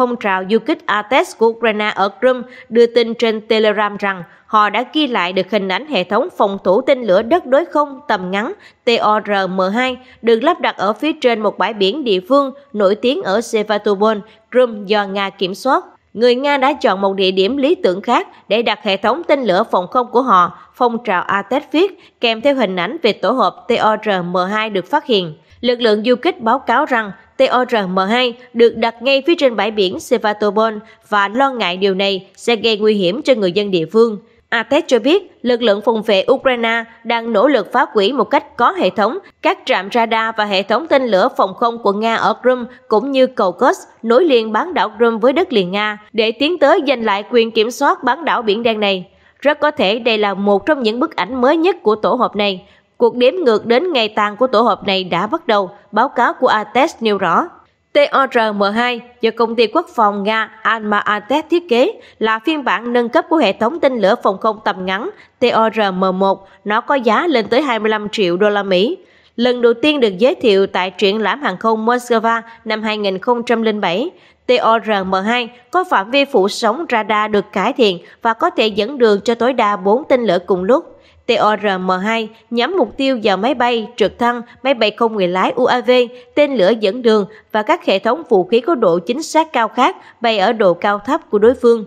phong trào du kích Ates của Ukraine ở Crimea đưa tin trên Telegram rằng họ đã ghi lại được hình ảnh hệ thống phòng thủ tên lửa đất đối không tầm ngắn TORM-2 được lắp đặt ở phía trên một bãi biển địa phương nổi tiếng ở Sevastopol, Crimea do Nga kiểm soát người Nga đã chọn một địa điểm lý tưởng khác để đặt hệ thống tên lửa phòng không của họ, phong trào ATET viết, kèm theo hình ảnh về tổ hợp TORM-2 được phát hiện. Lực lượng du kích báo cáo rằng TORM2 được đặt ngay phía trên bãi biển Sevastopol và lo ngại điều này sẽ gây nguy hiểm cho người dân địa phương. Ates cho biết lực lượng phòng vệ Ukraine đang nỗ lực phá hủy một cách có hệ thống các trạm radar và hệ thống tên lửa phòng không của Nga ở Crimea cũng như cầu Kursk nối liền bán đảo Crimea với đất liền Nga để tiến tới giành lại quyền kiểm soát bán đảo Biển Đen này. Rất có thể đây là một trong những bức ảnh mới nhất của tổ hợp này, Cuộc đếm ngược đến ngày tàn của tổ hợp này đã bắt đầu, báo cáo của ATES nêu rõ. TORM2 do công ty quốc phòng Nga Alma Atec thiết kế là phiên bản nâng cấp của hệ thống tên lửa phòng không tầm ngắn TORM1. Nó có giá lên tới 25 triệu đô la Mỹ. Lần đầu tiên được giới thiệu tại triển lãm hàng không Moscow năm 2007, TORM2 có phạm vi phủ sóng radar được cải thiện và có thể dẫn đường cho tối đa 4 tên lửa cùng lúc. TORM-2 nhắm mục tiêu vào máy bay, trực thăng, máy bay không người lái UAV, tên lửa dẫn đường và các hệ thống vũ khí có độ chính xác cao khác bay ở độ cao thấp của đối phương.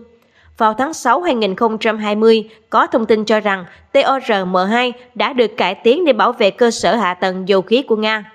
Vào tháng 6 2020, có thông tin cho rằng TORM-2 đã được cải tiến để bảo vệ cơ sở hạ tầng dầu khí của Nga.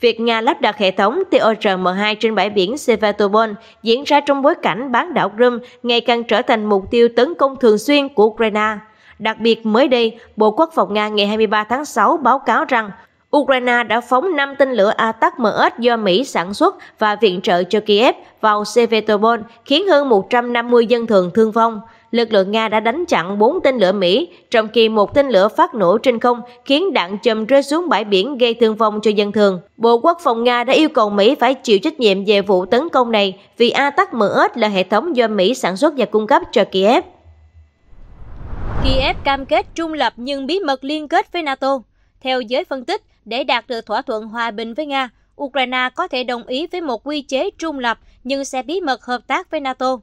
Việc Nga lắp đặt hệ thống TORM-2 trên bãi biển Sevastopol diễn ra trong bối cảnh bán đảo Crimea ngày càng trở thành mục tiêu tấn công thường xuyên của Ukraine. Đặc biệt mới đây, Bộ Quốc phòng Nga ngày 23 tháng 6 báo cáo rằng Ukraine đã phóng 5 tên lửa ATACMS do Mỹ sản xuất và viện trợ cho Kiev vào Sevastopol, khiến hơn 150 dân thường thương vong. Lực lượng Nga đã đánh chặn 4 tên lửa Mỹ, trong khi một tên lửa phát nổ trên không khiến đạn châm rơi xuống bãi biển gây thương vong cho dân thường. Bộ Quốc phòng Nga đã yêu cầu Mỹ phải chịu trách nhiệm về vụ tấn công này vì ATACMS là hệ thống do Mỹ sản xuất và cung cấp cho Kiev. Kiev cam kết trung lập nhưng bí mật liên kết với NATO. Theo giới phân tích, để đạt được thỏa thuận hòa bình với Nga, Ukraine có thể đồng ý với một quy chế trung lập nhưng sẽ bí mật hợp tác với NATO.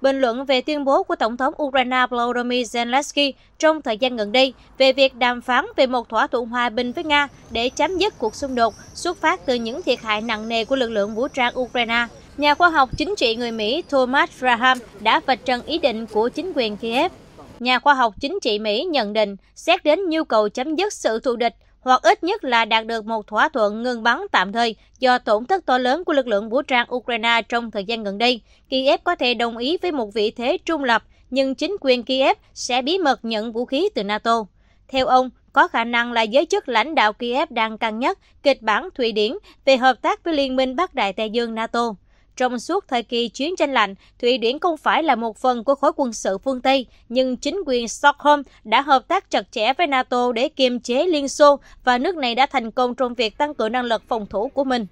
Bình luận về tuyên bố của Tổng thống Ukraine Volodymyr Zelensky trong thời gian gần đây về việc đàm phán về một thỏa thuận hòa bình với Nga để chấm dứt cuộc xung đột xuất phát từ những thiệt hại nặng nề của lực lượng vũ trang Ukraine, nhà khoa học chính trị người Mỹ Thomas Graham đã vạch trần ý định của chính quyền Kiev. Nhà khoa học chính trị Mỹ nhận định, xét đến nhu cầu chấm dứt sự thù địch hoặc ít nhất là đạt được một thỏa thuận ngừng bắn tạm thời do tổn thất to lớn của lực lượng vũ trang Ukraine trong thời gian gần đây, Kiev có thể đồng ý với một vị thế trung lập, nhưng chính quyền Kiev sẽ bí mật nhận vũ khí từ NATO. Theo ông, có khả năng là giới chức lãnh đạo Kiev đang cân nhắc kịch bản Thụy Điển về hợp tác với Liên minh Bắc Đại Tây Dương NATO. Trong suốt thời kỳ chiến tranh lạnh, Thụy Điển không phải là một phần của khối quân sự phương Tây, nhưng chính quyền Stockholm đã hợp tác chặt chẽ với NATO để kiềm chế Liên Xô và nước này đã thành công trong việc tăng cường năng lực phòng thủ của mình.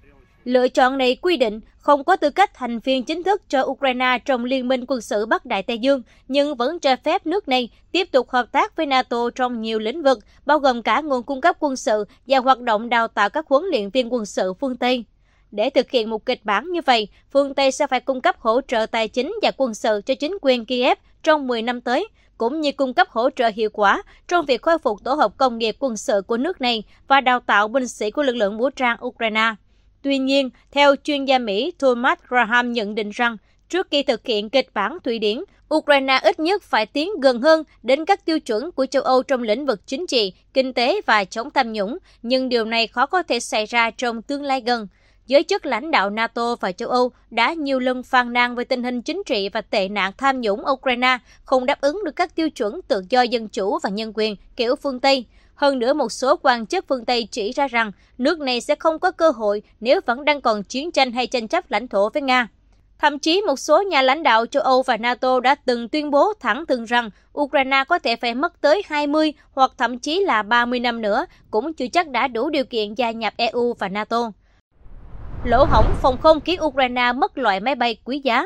Lựa chọn này quy định không có tư cách thành viên chính thức cho Ukraine trong Liên minh quân sự Bắc Đại Tây Dương, nhưng vẫn cho phép nước này tiếp tục hợp tác với NATO trong nhiều lĩnh vực, bao gồm cả nguồn cung cấp quân sự và hoạt động đào tạo các huấn luyện viên quân sự phương Tây. Để thực hiện một kịch bản như vậy, phương Tây sẽ phải cung cấp hỗ trợ tài chính và quân sự cho chính quyền Kiev trong 10 năm tới, cũng như cung cấp hỗ trợ hiệu quả trong việc khôi phục tổ hợp công nghiệp quân sự của nước này và đào tạo binh sĩ của lực lượng vũ trang Ukraine. Tuy nhiên, theo chuyên gia Mỹ Thomas Graham nhận định rằng, trước khi thực hiện kịch bản Thụy Điển, Ukraine ít nhất phải tiến gần hơn đến các tiêu chuẩn của châu Âu trong lĩnh vực chính trị, kinh tế và chống tham nhũng, nhưng điều này khó có thể xảy ra trong tương lai gần giới chức lãnh đạo NATO và châu Âu đã nhiều lần phàn nàn về tình hình chính trị và tệ nạn tham nhũng Ukraine không đáp ứng được các tiêu chuẩn tự do dân chủ và nhân quyền kiểu phương Tây. Hơn nữa, một số quan chức phương Tây chỉ ra rằng nước này sẽ không có cơ hội nếu vẫn đang còn chiến tranh hay tranh chấp lãnh thổ với Nga. Thậm chí một số nhà lãnh đạo châu Âu và NATO đã từng tuyên bố thẳng thừng rằng Ukraine có thể phải mất tới 20 hoặc thậm chí là 30 năm nữa cũng chưa chắc đã đủ điều kiện gia nhập EU và NATO. Lỗ hỏng phòng không khiến Ukraine mất loại máy bay quý giá.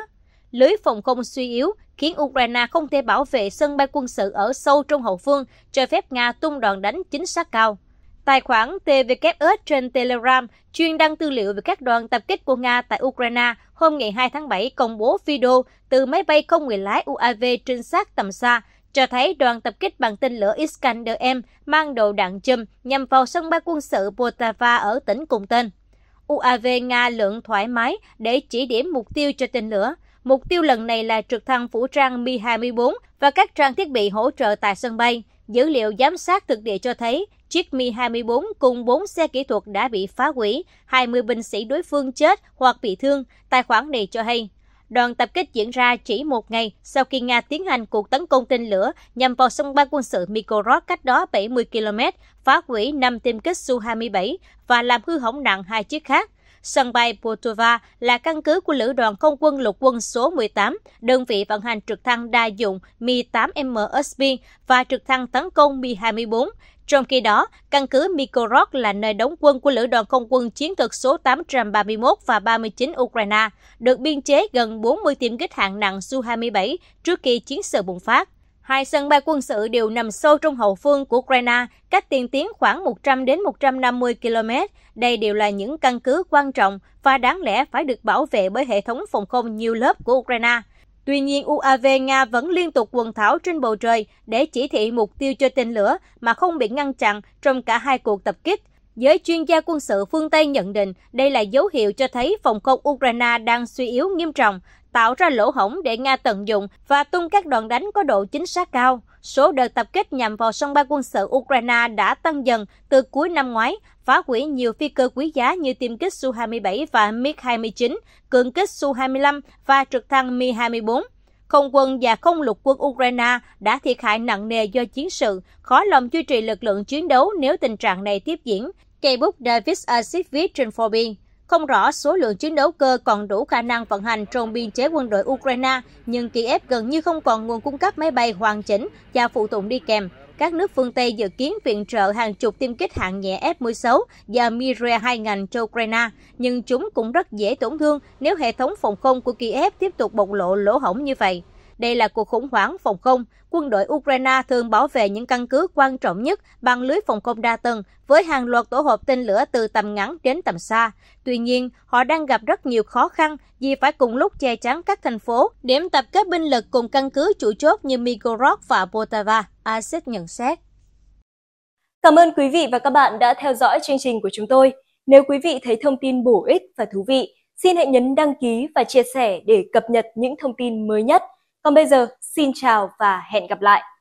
Lưới phòng không suy yếu khiến Ukraine không thể bảo vệ sân bay quân sự ở sâu trong hậu phương, cho phép Nga tung đoàn đánh chính xác cao. Tài khoản TVKS trên Telegram chuyên đăng tư liệu về các đoàn tập kích của Nga tại Ukraine hôm ngày 2 tháng 7 công bố video từ máy bay không người lái UAV trinh sát tầm xa cho thấy đoàn tập kích bằng tên lửa Iskander M mang đồ đạn châm nhằm vào sân bay quân sự Poltava ở tỉnh cùng tên. UAV Nga lượn thoải mái để chỉ điểm mục tiêu cho tên lửa. Mục tiêu lần này là trực thăng vũ trang Mi-24 và các trang thiết bị hỗ trợ tại sân bay. Dữ liệu giám sát thực địa cho thấy chiếc Mi-24 cùng 4 xe kỹ thuật đã bị phá hủy, 20 binh sĩ đối phương chết hoặc bị thương, tài khoản này cho hay. Đoàn tập kích diễn ra chỉ một ngày sau khi Nga tiến hành cuộc tấn công tên lửa nhằm vào sân bay quân sự Mykolaiv cách đó 70 km, phá hủy 5 tiêm kích Su-27 và làm hư hỏng nặng hai chiếc khác. Sân bay Potova là căn cứ của Lữ đoàn Không quân Lục quân số 18, đơn vị vận hành trực thăng đa dụng Mi-8M Osprey và trực thăng tấn công Mi-24, trong khi đó, căn cứ Mykolaiv là nơi đóng quân của Lữ đoàn Không quân chiến thuật số 831 và 39 Ukraine, được biên chế gần 40 tiêm kích hạng nặng Su-27 trước khi chiến sự bùng phát. Hai sân bay quân sự đều nằm sâu trong hậu phương của Ukraine, cách tiền tiến khoảng 100 đến 150 km. Đây đều là những căn cứ quan trọng và đáng lẽ phải được bảo vệ bởi hệ thống phòng không nhiều lớp của Ukraine. Tuy nhiên, UAV Nga vẫn liên tục quần thảo trên bầu trời để chỉ thị mục tiêu cho tên lửa mà không bị ngăn chặn trong cả hai cuộc tập kích. Giới chuyên gia quân sự phương Tây nhận định đây là dấu hiệu cho thấy phòng không Ukraine đang suy yếu nghiêm trọng, tạo ra lỗ hổng để Nga tận dụng và tung các đoạn đánh có độ chính xác cao số đợt tập kích nhằm vào sân bay quân sự Ukraine đã tăng dần từ cuối năm ngoái, phá hủy nhiều phi cơ quý giá như tiêm kích Su-27 và MiG-29, cường kích Su-25 và trực thăng Mi-24. Không quân và không lục quân Ukraine đã thiệt hại nặng nề do chiến sự, khó lòng duy trì lực lượng chiến đấu nếu tình trạng này tiếp diễn, cây bút David Asifvich trên Forbes. Không rõ số lượng chiến đấu cơ còn đủ khả năng vận hành trong biên chế quân đội Ukraine, nhưng Kiev gần như không còn nguồn cung cấp máy bay hoàn chỉnh và phụ tùng đi kèm. Các nước phương Tây dự kiến viện trợ hàng chục tiêm kích hạng nhẹ F-16 và Mirage 2000 cho Ukraine, nhưng chúng cũng rất dễ tổn thương nếu hệ thống phòng không của Kiev tiếp tục bộc lộ lỗ hổng như vậy. Đây là cuộc khủng hoảng phòng không. Quân đội Ukraine thường bảo vệ những căn cứ quan trọng nhất bằng lưới phòng không đa tầng với hàng loạt tổ hợp tên lửa từ tầm ngắn đến tầm xa. Tuy nhiên, họ đang gặp rất nhiều khó khăn vì phải cùng lúc che chắn các thành phố, điểm tập kết binh lực cùng căn cứ chủ chốt như Migorod và Poltava, ASIC nhận xét. Cảm ơn quý vị và các bạn đã theo dõi chương trình của chúng tôi. Nếu quý vị thấy thông tin bổ ích và thú vị, xin hãy nhấn đăng ký và chia sẻ để cập nhật những thông tin mới nhất. Còn bây giờ, xin chào và hẹn gặp lại!